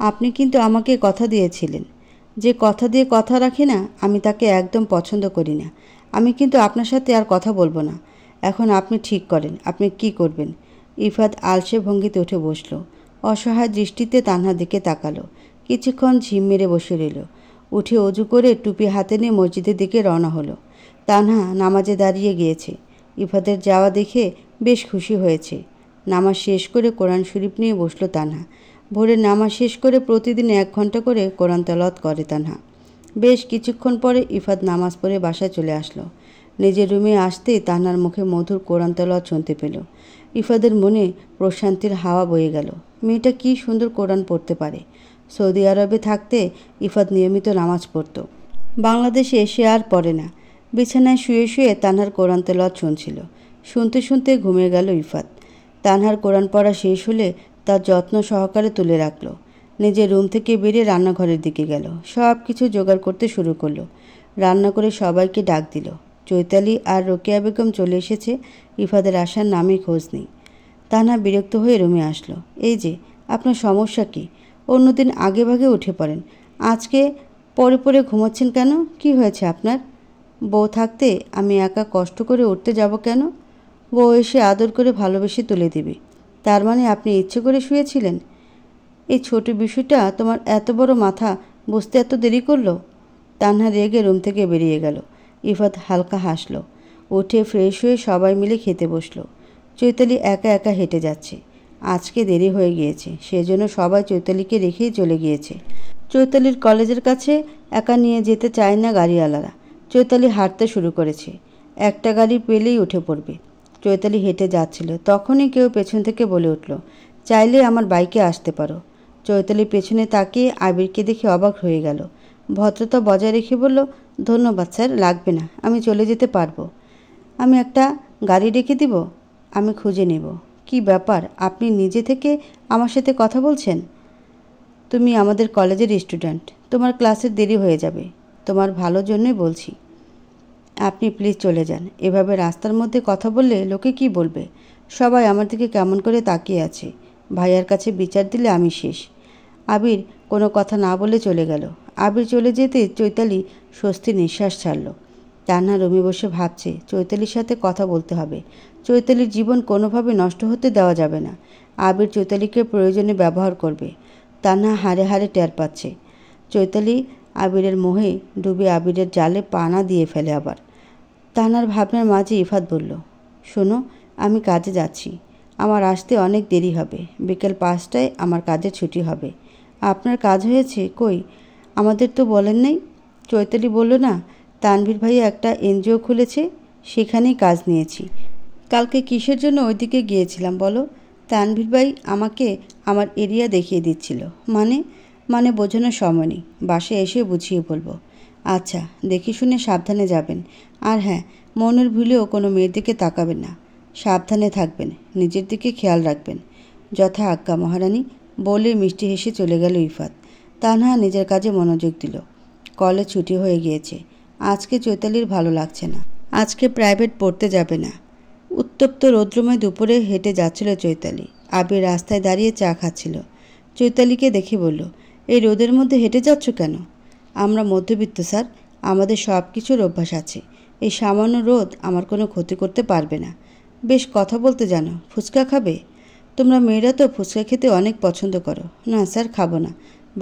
আপনি কিন্তু আমাকে কথা দিয়েছিলেন যে কথা দিয়ে কথা রাখি না আমি তাকে একদম পছন্দ করি না আমি কিন্তু আপনার সাথে আর কথা বলবো না এখন আপনি ঠিক করেন আপনি কি করবেন ইফাত আলসে ভঙ্গিতে উঠে বসল অসহায় দৃষ্টিতে তানহার দিকে তাকালো কিছুক্ষণ ঝিম মেরে বসে রইল উঠে অজু করে টুপি হাতে নিয়ে মসজিদের দিকে রওনা হলো তানহা নামাজে দাঁড়িয়ে গিয়েছে ইফাদের যাওয়া দেখে বেশ খুশি হয়েছে নামাজ শেষ করে কোরআন শরীফ নিয়ে বসলো তানহা ভোরে নামাজ শেষ করে প্রতিদিন এক ঘন্টা করে কোরআন তেলত করে তানহা বেশ কিছুক্ষণ পরে ইফাদ নামাজ পড়ে বাসায় চলে আসলো নিজের রুমে আসতেই তাহার মুখে মধুর কোরআন তেলত শুনতে পেল ইফাদের মনে প্রশান্তির হাওয়া বয়ে গেল মেয়েটা কি সুন্দর কোরআন পড়তে পারে সৌদি আরবে থাকতে ইফাত নিয়মিত নামাজ পড়ত বাংলাদেশে এসে আর পড়ে না বিছানায় শুয়ে শুয়ে তানহার কোরআন তেলত শুনছিল শুনতে শুনতে ঘুমিয়ে গেল ইফাত তানহার কোরআন পড়া শেষ হলে তার যত্ন সহকারে তুলে রাখল নিজের রুম থেকে বেরিয়ে রান্নাঘরের দিকে গেল সব কিছু জোগাড় করতে শুরু করলো রান্না করে সবাইকে ডাক দিল চৈতালি আর রোকেয়া বেগম চলে এসেছে ইফাদের আসার নামে খোঁজ নেই তানহা বিরক্ত হয়ে রুমে আসলো এই যে আপনার সমস্যা কী অন্যদিন আগে ভাগে উঠে পড়েন আজকে পরে পরে ঘুমাচ্ছেন কেন কি হয়েছে আপনার বউ থাকতে আমি একা কষ্ট করে উঠতে যাব কেন বউ এসে আদর করে ভালোবেসে তুলে দিবে তার মানে আপনি ইচ্ছে করে শুয়েছিলেন এই ছোট বিষয়টা তোমার এত বড় মাথা বসতে এত দেরি করলো তানহা রেগে রুম থেকে বেরিয়ে গেল ইফাত হালকা হাসল উঠে ফ্রেশ হয়ে সবাই মিলে খেতে বসলো চৈতালি একা একা হেঁটে যাচ্ছে আজকে দেরি হয়ে গিয়েছে সেজন্য সবাই চৈতালিকে রেখেই চলে গিয়েছে চৈতালির কলেজের কাছে একা নিয়ে যেতে চায় না গাড়িওয়ালারা চৈতালি হাঁটতে শুরু করেছে একটা গাড়ি পেলেই উঠে পড়বে চৈতালি হেঁটে যাচ্ছিল তখনই কেউ পেছন থেকে বলে উঠল চাইলে আমার বাইকে আসতে পারো চৈতালি পেছনে তাকিয়ে আবিরকে দেখে অবাক হয়ে গেল ভদ্রতা বজায় রেখে বলল ধন্যবাদ স্যার লাগবে না আমি চলে যেতে পারবো আমি একটা গাড়ি ডেকে দিব আমি খুঁজে নেব কি ব্যাপার আপনি নিজে থেকে আমার সাথে কথা বলছেন তুমি আমাদের কলেজের স্টুডেন্ট তোমার ক্লাসের দেরি হয়ে যাবে তোমার ভালো জন্যই বলছি আপনি প্লিজ চলে যান এভাবে রাস্তার মধ্যে কথা বললে লোকে কি বলবে সবাই আমার দিকে কেমন করে তাকিয়ে আছে ভাইয়ার কাছে বিচার দিলে আমি শেষ আবির কোনো কথা না বলে চলে গেল আবির চলে যেতে চৈতালি স্বস্তি নিঃশ্বাস ছাড়ল টানা রুমি বসে ভাবছে চৈতালির সাথে কথা বলতে হবে চৈতালির জীবন কোনোভাবে নষ্ট হতে দেওয়া যাবে না আবির চৈতালিকে প্রয়োজনে ব্যবহার করবে তানা হারে হারে টের পাচ্ছে চৈতালি আবিরের মোহে ডুবে আবিরের জালে পানা দিয়ে ফেলে আবার তানার ভাবনার মাঝে ইফাত বলল শোনো আমি কাজে যাচ্ছি আমার আসতে অনেক দেরি হবে বিকেল পাঁচটায় আমার কাজে ছুটি হবে আপনার কাজ হয়েছে কই আমাদের তো বলেন নাই চৈতালি বলল না তানভীর ভাই একটা এনজিও খুলেছে সেখানেই কাজ নিয়েছি কালকে কিসের জন্য ওইদিকে গিয়েছিলাম বলো তানভীর ভাই আমাকে আমার এরিয়া দেখিয়ে দিচ্ছিল মানে মানে বোঝানোর সময় নেই বাসে এসে বুঝিয়ে বলবো আচ্ছা দেখি শুনে সাবধানে যাবেন আর হ্যাঁ মনের ভুলেও কোনো মেয়ের দিকে তাকাবেন না সাবধানে থাকবেন নিজের দিকে খেয়াল রাখবেন যথা আজ্ঞা মহারানী বলে মিষ্টি হেসে চলে গেল ইফাত তানহা নিজের কাজে মনোযোগ দিল কলেজ ছুটি হয়ে গিয়েছে আজকে চৈতালির ভালো লাগছে না আজকে প্রাইভেট পড়তে যাবে না উত্তপ্ত রৌদ্রময় দুপুরে হেঁটে যাচ্ছিল চৈতালি আবির রাস্তায় দাঁড়িয়ে চা খাচ্ছিল চৈতালিকে দেখে বলল এই রোদের মধ্যে হেঁটে যাচ্ছ কেন আমরা মধ্যবিত্ত স্যার আমাদের সব কিছুর অভ্যাস আছে এই সামান্য রোদ আমার কোনো ক্ষতি করতে পারবে না বেশ কথা বলতে জানো ফুচকা খাবে তোমরা মেয়েরা তো ফুচকা খেতে অনেক পছন্দ করো না স্যার খাবো না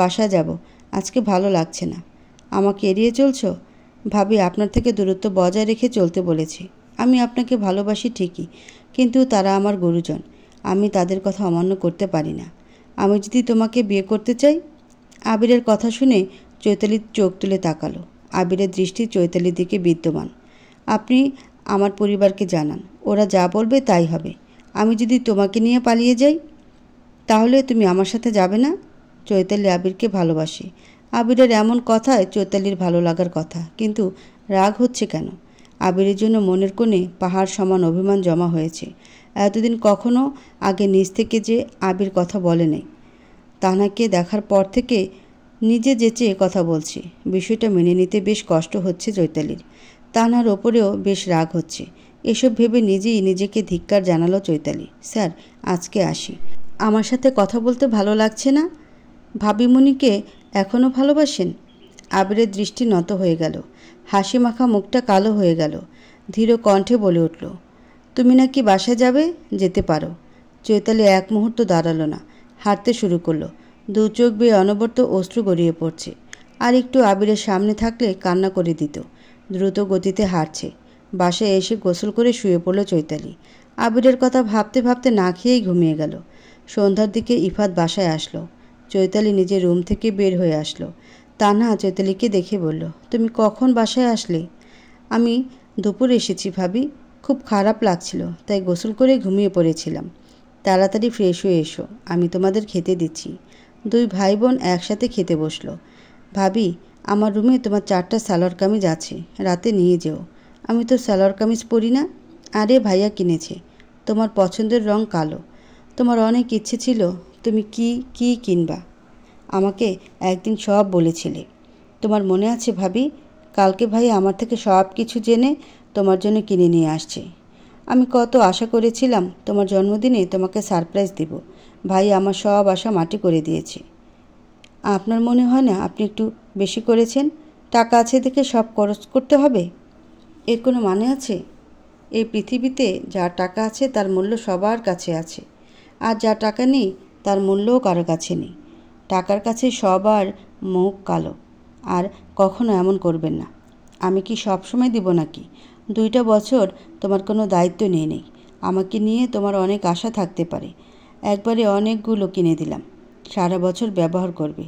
বাসা যাব আজকে ভালো লাগছে না আমাকে এড়িয়ে চলছ ভাবি আপনার থেকে দূরত্ব বজায় রেখে চলতে বলেছি আমি আপনাকে ভালোবাসি ঠিকই কিন্তু তারা আমার গুরুজন আমি তাদের কথা অমান্য করতে পারি না আমি যদি তোমাকে বিয়ে করতে চাই আবিরের কথা শুনে চৈতালির চোখ তুলে তাকালো আবিরের দৃষ্টি চৈতালির দিকে বিদ্যমান আপনি আমার পরিবারকে জানান ওরা যা বলবে তাই হবে আমি যদি তোমাকে নিয়ে পালিয়ে যাই তাহলে তুমি আমার সাথে যাবে না চৈতালি আবিরকে ভালোবাসে আবিরের এমন কথায় চৈতালির ভালো লাগার কথা কিন্তু রাগ হচ্ছে কেন আবিরের জন্য মনের কোণে পাহাড় সমান অভিমান জমা হয়েছে এতদিন কখনো আগে নিজ থেকে যে আবির কথা বলে নাই তাহাকে দেখার পর থেকে নিজে যেচে কথা বলছে বিষয়টা মেনে নিতে বেশ কষ্ট হচ্ছে চৈতালির তাহার ওপরেও বেশ রাগ হচ্ছে এসব ভেবে নিজেই নিজেকে ধিক্কার জানালো চৈতালি স্যার আজকে আসি আমার সাথে কথা বলতে ভালো লাগছে না ভাবিমণিকে এখনও ভালোবাসেন আবিরের দৃষ্টি নত হয়ে গেল হাসি মাখা মুখটা কালো হয়ে গেল ধীর কণ্ঠে বলে উঠল তুমি নাকি বাসায় যাবে যেতে পারো চৈতালি এক মুহূর্ত দাঁড়ালো না হাঁটতে শুরু করলো দু চোখ বেয়ে অনবর্ত অশ্রু গড়িয়ে পড়ছে আর একটু আবিরের সামনে থাকলে কান্না করে দিত দ্রুত গতিতে হাঁটছে বাসায় এসে গোসল করে শুয়ে পড়ল চৈতালি আবিরের কথা ভাবতে ভাবতে না খেয়েই ঘুমিয়ে গেল সন্ধ্যার দিকে ইফাত বাসায় আসলো চৈতালি নিজের রুম থেকে বের হয়ে আসলো তানা চৈতালিকে দেখে বলল তুমি কখন বাসায় আসলে আমি দুপুর এসেছি ভাবি খুব খারাপ লাগছিল তাই গোসল করে ঘুমিয়ে পড়েছিলাম তাড়াতাড়ি ফ্রেশ হয়ে এসো আমি তোমাদের খেতে দিচ্ছি দুই ভাই বোন একসাথে খেতে বসলো ভাবি আমার রুমে তোমার চারটা সালোয়ার কামিজ আছে রাতে নিয়ে যেও আমি তো সালোয়ার কামিজ পরি না আরে ভাইয়া কিনেছে তোমার পছন্দের রং কালো তোমার অনেক ইচ্ছে ছিল তুমি কি কি কিনবা আমাকে একদিন সব বলেছিলে তোমার মনে আছে ভাবি কালকে ভাই আমার থেকে সব কিছু জেনে তোমার জন্য কিনে নিয়ে আসছে আমি কত আশা করেছিলাম তোমার জন্মদিনে তোমাকে সারপ্রাইজ দেব ভাই আমার সব আশা মাটি করে দিয়েছে আপনার মনে হয় না আপনি একটু বেশি করেছেন টাকা আছে দেখে সব খরচ করতে হবে এর কোনো মানে আছে এই পৃথিবীতে যার টাকা আছে তার মূল্য সবার কাছে আছে আর যা টাকা নেই তার মূল্যও কারো কাছে নেই টাকার কাছে সবার মুখ কালো আর কখনো এমন করবেন না আমি কি সবসময় দিব নাকি দুইটা বছর তোমার কোনো দায়িত্ব নিয়ে নেই আমাকে নিয়ে তোমার অনেক আশা থাকতে পারে একবারে অনেকগুলো কিনে দিলাম সারা বছর ব্যবহার করবে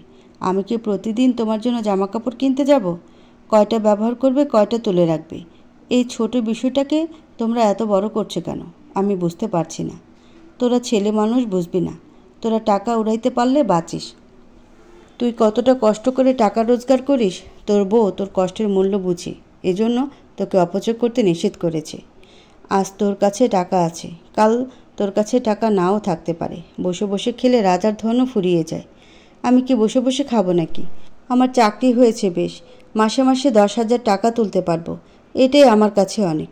আমি কি প্রতিদিন তোমার জন্য জামাকাপড় কিনতে যাব কয়টা ব্যবহার করবে কয়টা তুলে রাখবে এই ছোট বিষয়টাকে তোমরা এত বড় করছো কেন আমি বুঝতে পারছি না তোরা ছেলে মানুষ বুঝবি না তোরা টাকা উড়াইতে পারলে বাঁচিস তুই কতটা কষ্ট করে টাকা রোজগার করিস তোর বউ তোর কষ্টের মূল্য বুঝি এজন্য তোকে অপচয় করতে নিষেধ করেছে আজ তোর কাছে টাকা আছে কাল তোর কাছে টাকা নাও থাকতে পারে বসে বসে খেলে রাজার ধনও ফুরিয়ে যায় আমি কি বসে বসে খাবো নাকি আমার চাকরি হয়েছে বেশ মাসে মাসে দশ হাজার টাকা তুলতে পারবো এটাই আমার কাছে অনেক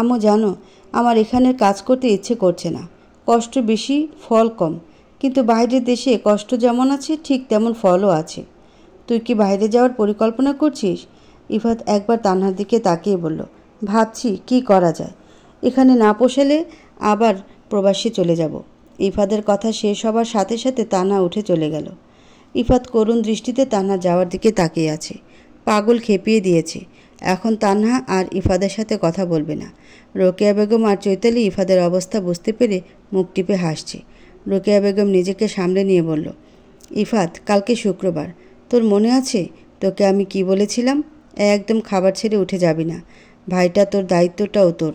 আমও জানো আমার এখানে কাজ করতে ইচ্ছে করছে না কষ্ট বেশি ফল কম কিন্তু বাইরের দেশে কষ্ট যেমন আছে ঠিক তেমন ফলও আছে তুই কি বাইরে যাওয়ার পরিকল্পনা করছিস ইফাত একবার তানহার দিকে তাকিয়ে বলল ভাবছি কি করা যায় এখানে না পোষালে আবার প্রবাসে চলে যাব ইফাদের কথা শেষ হবার সাথে সাথে তানা উঠে চলে গেল ইফাত করুণ দৃষ্টিতে তানহা যাওয়ার দিকে তাকিয়ে আছে পাগল খেপিয়ে দিয়েছে এখন তানহা আর ইফাদের সাথে কথা বলবে না রোকেয়া বেগম আর চৈতালি ইফাদের অবস্থা বুঝতে পেরে মুখ টিপে হাসছে রোকেয়া বেগম নিজেকে সামলে নিয়ে বলল ইফাত কালকে শুক্রবার তোর মনে আছে তোকে আমি কি বলেছিলাম একদম খাবার ছেড়ে উঠে যাবি না ভাইটা তোর দায়িত্বটাও তোর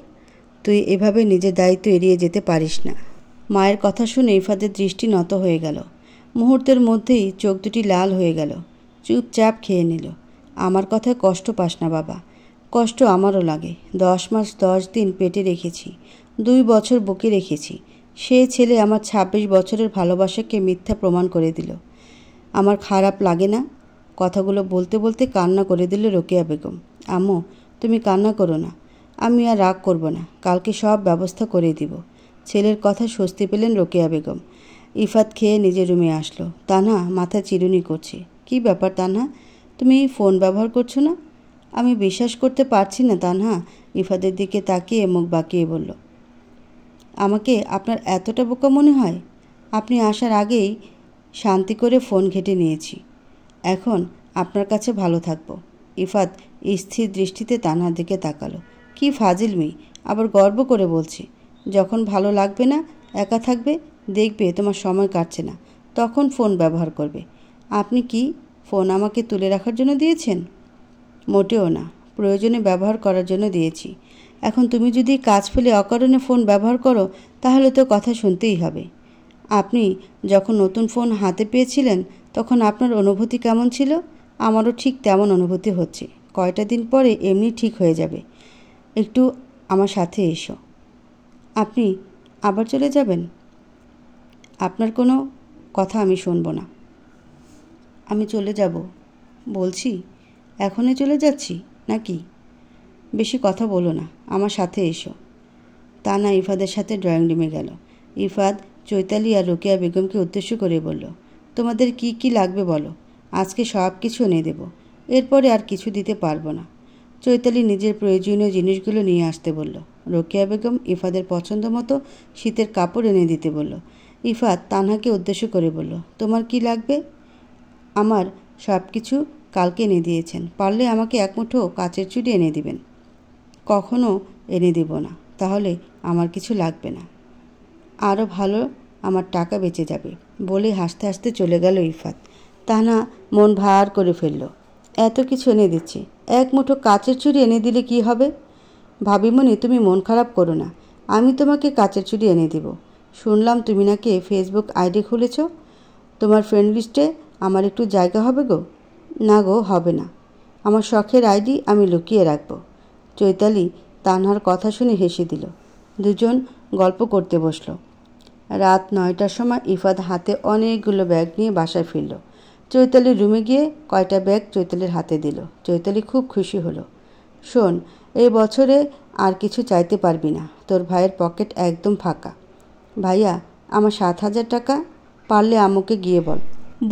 তুই এভাবে নিজের দায়িত্ব এড়িয়ে যেতে পারিস না মায়ের কথা শুনে ইফাতের দৃষ্টি নত হয়ে গেল মুহূর্তের মধ্যেই চোখ দুটি লাল হয়ে গেল চুপচাপ খেয়ে নিল আমার কথায় কষ্ট পাস না বাবা কষ্ট আমারও লাগে দশ মাস দশ দিন পেটে রেখেছি দুই বছর বকে রেখেছি সে ছেলে আমার ২৬ বছরের ভালোবাসাকে মিথ্যা প্রমাণ করে দিল আমার খারাপ লাগে না কথাগুলো বলতে বলতে কান্না করে দিল রোকেয়া বেগম আমো তুমি কান্না করো না আমি আর রাগ করব না কালকে সব ব্যবস্থা করে দিব ছেলের কথা স্বস্তি পেলেন রোকেয়া বেগম ইফাত খেয়ে নিজের রুমে আসলো তানা মাথা চিরুনি করছে কি ব্যাপার তানা তুমি ফোন ব্যবহার করছো না আমি বিশ্বাস করতে পারছি না তানহা ইফাদের দিকে তাকিয়ে মুখ বাঁকিয়ে বলল আমাকে আপনার এতটা বোকা মনে হয় আপনি আসার আগেই শান্তি করে ফোন ঘেটে নিয়েছি এখন আপনার কাছে ভালো থাকবো ইফাত স্থির দৃষ্টিতে তানহার দিকে তাকালো কি ফাজিল মেয়ে আবার গর্ব করে বলছে যখন ভালো লাগবে না একা থাকবে দেখবে তোমার সময় কাটছে না তখন ফোন ব্যবহার করবে আপনি কি ফোন আমাকে তুলে রাখার জন্য দিয়েছেন মোটেও না প্রয়োজনে ব্যবহার করার জন্য দিয়েছি এখন তুমি যদি কাজ ফেলে অকারণে ফোন ব্যবহার করো তাহলে তো কথা শুনতেই হবে আপনি যখন নতুন ফোন হাতে পেয়েছিলেন তখন আপনার অনুভূতি কেমন ছিল আমারও ঠিক তেমন অনুভূতি হচ্ছে কয়টা দিন পরে এমনি ঠিক হয়ে যাবে একটু আমার সাথে এসো আপনি আবার চলে যাবেন আপনার কোনো কথা আমি শুনব না আমি চলে যাব বলছি এখনই চলে যাচ্ছি নাকি বেশি কথা বলো না আমার সাথে এসো তানা ইফাদের সাথে ড্রয়িং রুমে গেল ইফাদ চৈতালি আর রোকেয়া বেগমকে উদ্দেশ্য করে বলল তোমাদের কি কি লাগবে বলো আজকে সব কিছু এনে দেব এরপরে আর কিছু দিতে পারবো না চৈতালি নিজের প্রয়োজনীয় জিনিসগুলো নিয়ে আসতে বলল রোকেয়া বেগম ইফাদের পছন্দ মতো শীতের কাপড় এনে দিতে বলল ইফাত তানহাকে উদ্দেশ্য করে বলল তোমার কি লাগবে আমার সব কিছু কালকে এনে দিয়েছেন পারলে আমাকে এক মুঠো কাচের চুড়ি এনে দিবেন কখনো এনে দেব না তাহলে আমার কিছু লাগবে না আরও ভালো আমার টাকা বেঁচে যাবে বলে হাসতে হাসতে চলে গেল ইফাত না মন ভার করে ফেলল এত কিছু এনে দিচ্ছে এক মুঠো কাচের চুরি এনে দিলে কি হবে ভাবি মনে তুমি মন খারাপ করো না আমি তোমাকে কাচের চুরি এনে দেব শুনলাম তুমি নাকি ফেসবুক আইডি খুলেছ তোমার ফ্রেন্ড লিস্টে আমার একটু জায়গা হবে গো না গো হবে না আমার শখের আইডি আমি লুকিয়ে রাখবো চৈতালি তানহার কথা শুনে হেসে দিল দুজন গল্প করতে বসলো রাত নয়টার সময় ইফাদ হাতে অনেকগুলো ব্যাগ নিয়ে বাসায় ফিরল চৈতালির রুমে গিয়ে কয়টা ব্যাগ চৈতালির হাতে দিল চৈতালি খুব খুশি হলো শোন এই বছরে আর কিছু চাইতে পারবি না তোর ভাইয়ের পকেট একদম ফাঁকা ভাইয়া আমার সাত হাজার টাকা পারলে আমুকে গিয়ে বল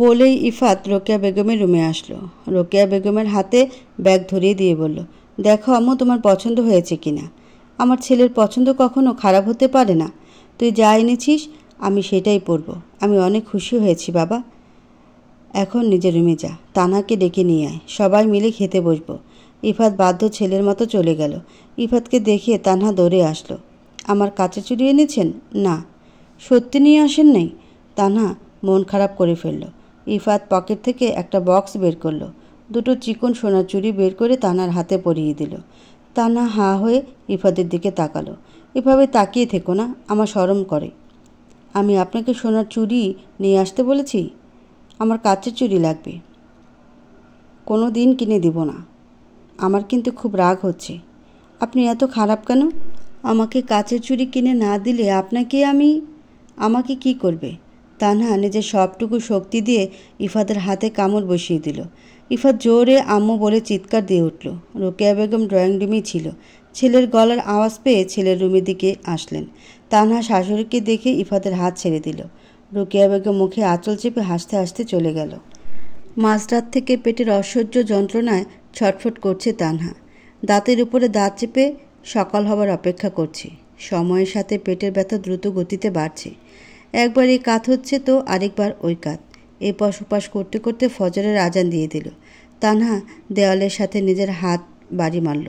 বলেই ইফাত রোকেয়া বেগমের রুমে আসলো রোকেয়া বেগমের হাতে ব্যাগ ধরিয়ে দিয়ে বলল দেখো আম্মু তোমার পছন্দ হয়েছে কিনা আমার ছেলের পছন্দ কখনো খারাপ হতে পারে না তুই যা এনেছিস আমি সেটাই পরব আমি অনেক খুশি হয়েছি বাবা এখন নিজের রুমে যা তানাকে ডেকে নিয়ে আয় সবাই মিলে খেতে বসবো ইফাত বাধ্য ছেলের মতো চলে গেল ইফাতকে দেখিয়ে তানহা দৌড়ে আসলো আমার কাছে চুরি এনেছেন না সত্যি নিয়ে আসেন নাই তানহা মন খারাপ করে ফেলল ইফাত পকেট থেকে একটা বক্স বের করলো দুটো চিকন সোনার চুড়ি বের করে তানার হাতে পরিয়ে দিল তানা হা হয়ে ইফাদের দিকে তাকালো এভাবে তাকিয়ে থেকো না আমার সরম করে আমি আপনাকে সোনার চুড়ি নিয়ে আসতে বলেছি আমার কাচের চুড়ি লাগবে কোনো দিন কিনে দিব না আমার কিন্তু খুব রাগ হচ্ছে আপনি এত খারাপ কেন আমাকে কাচের চুড়ি কিনে না দিলে আপনাকে আমি আমাকে কি করবে তানহা নিজের সবটুকু শক্তি দিয়ে ইফাদের হাতে কামড় বসিয়ে দিল ইফাত জোরে আম্মু বলে চিৎকার দিয়ে উঠল রোকেয়া বেগম ড্রয়িং রুমেই ছিল ছেলের গলার আওয়াজ পেয়ে ছেলের রুমের দিকে আসলেন তানহা শাশুড়িকে দেখে ইফাতের হাত ছেড়ে দিল রোকেয়া বেগম মুখে আঁচল চেপে হাসতে হাসতে চলে গেল মাঝরাত থেকে পেটের অসহ্য যন্ত্রণায় ছটফট করছে তানহা দাঁতের উপরে দাঁত চেপে সকাল হবার অপেক্ষা করছে সময়ের সাথে পেটের ব্যথা দ্রুত গতিতে বাড়ছে একবার এই কাত হচ্ছে তো আরেকবার ওই কাত এপাশ ওপাশ করতে করতে ফজরের আজান দিয়ে দিল তানহা দেওয়ালের সাথে নিজের হাত বাড়ি মারল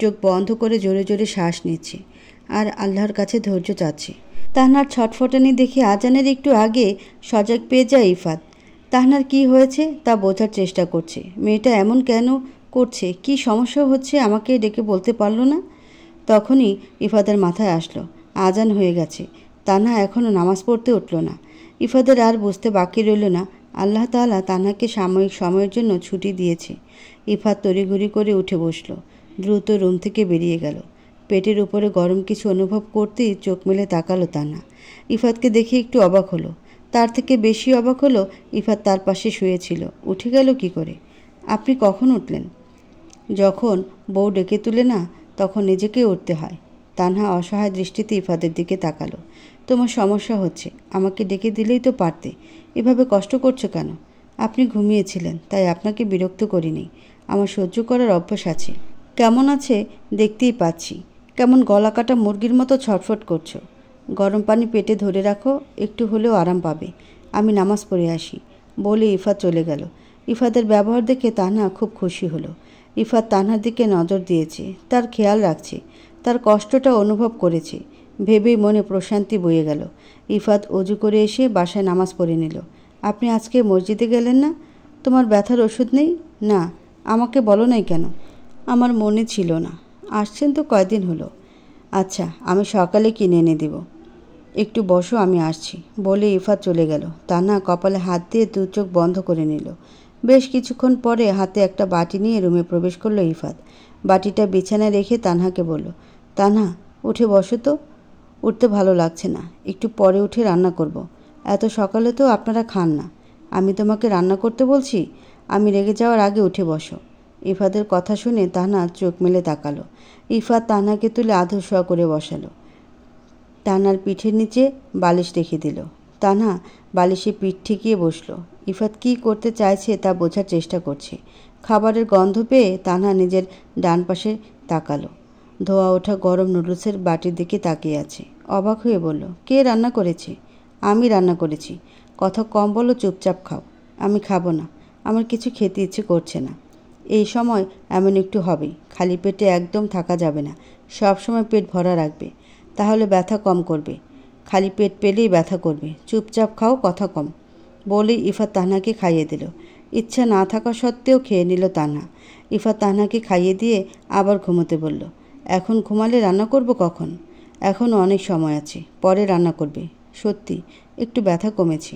চোখ বন্ধ করে জোরে জোরে শ্বাস নিচ্ছে আর আল্লাহর কাছে ধৈর্য চাচ্ছে তাহনার ছটফটানি দেখে আজানের একটু আগে সজাগ পেয়ে যায় ইফাত তাহনার কি হয়েছে তা বোঝার চেষ্টা করছে মেয়েটা এমন কেন করছে কি সমস্যা হচ্ছে আমাকে ডেকে বলতে পারলো না তখনই ইফাতের মাথায় আসলো আজান হয়ে গেছে তানহা এখনও নামাজ পড়তে উঠল না ইফাদের আর বসতে বাকি রইল না আল্লাহ তালা তানাকে সাময়িক সময়ের জন্য ছুটি দিয়েছে ইফাত তড়িঘড়ি করে উঠে বসল দ্রুত রুম থেকে বেরিয়ে গেল পেটের উপরে গরম কিছু অনুভব করতেই চোখ মেলে তাকালো তানা ইফাতকে দেখে একটু অবাক হলো তার থেকে বেশি অবাক হলো ইফাত তার পাশে শুয়েছিল উঠে গেল কি করে আপনি কখন উঠলেন যখন বউ ডেকে তুলে না তখন নিজেকে উঠতে হয় তানহা অসহায় দৃষ্টিতে ইফাদের দিকে তাকালো তোমার সমস্যা হচ্ছে আমাকে ডেকে দিলেই তো পারতে এভাবে কষ্ট করছো কেন আপনি ঘুমিয়েছিলেন তাই আপনাকে বিরক্ত করিনি আমার সহ্য করার অভ্যাস আছে কেমন আছে দেখতেই পাচ্ছি কেমন গলা কাটা মুরগির মতো ছটফট করছো গরম পানি পেটে ধরে রাখো একটু হলেও আরাম পাবে আমি নামাজ পড়ে আসি বলে ইফা চলে গেল ইফাদের ব্যবহার দেখে তানহা খুব খুশি হলো ইফাত তানহার দিকে নজর দিয়েছে তার খেয়াল রাখছে তার কষ্টটা অনুভব করেছে ভেবেই মনে প্রশান্তি বয়ে গেল ইফাত অজু করে এসে বাসায় নামাজ পড়ে নিল আপনি আজকে মসজিদে গেলেন না তোমার ব্যথার ওষুধ নেই না আমাকে বলো নাই কেন আমার মনে ছিল না আসছেন তো কয়দিন হলো আচ্ছা আমি সকালে কিনে এনে দেব একটু বসো আমি আসছি বলে ইফাত চলে গেল না কপালে হাত দিয়ে দু চোখ বন্ধ করে নিল বেশ কিছুক্ষণ পরে হাতে একটা বাটি নিয়ে রুমে প্রবেশ করলো ইফাত বাটিটা বিছানায় রেখে তানহাকে বলল তানহা উঠে বসো তো উঠতে ভালো লাগছে না একটু পরে উঠে রান্না করব। এত সকালে তো আপনারা খান না আমি তোমাকে রান্না করতে বলছি আমি রেগে যাওয়ার আগে উঠে বসো ইফাদের কথা শুনে তাহনা চোখ মেলে তাকালো ইফাত তাহনাকে তুলে আধশোয়া করে বসালো তাহনার পিঠের নিচে বালিশ রেখে দিল তাহা বালিশে পিঠ ঠেকিয়ে বসলো ইফাত কি করতে চাইছে তা বোঝার চেষ্টা করছে খাবারের গন্ধ পেয়ে তাহা নিজের ডান পাশে তাকালো ধোয়া ওঠা গরম নুডলসের বাটির দিকে তাকিয়ে আছে অবাক হয়ে বলল কে রান্না করেছে আমি রান্না করেছি কথা কম বলো চুপচাপ খাও আমি খাবো না আমার কিছু খেতে ইচ্ছে করছে না এই সময় এমন একটু হবে খালি পেটে একদম থাকা যাবে না সব সময় পেট ভরা রাখবে তাহলে ব্যথা কম করবে খালি পেট পেলেই ব্যথা করবে চুপচাপ খাও কথা কম বলেই ইফাত তাহনাকে খাইয়ে দিল ইচ্ছা না থাকা সত্ত্বেও খেয়ে নিল তাহনা ইফাত তাহনাকে খাইয়ে দিয়ে আবার ঘুমোতে বলল এখন ঘুমালে রান্না করব কখন এখনও অনেক সময় আছে পরে রান্না করবে সত্যি একটু ব্যথা কমেছে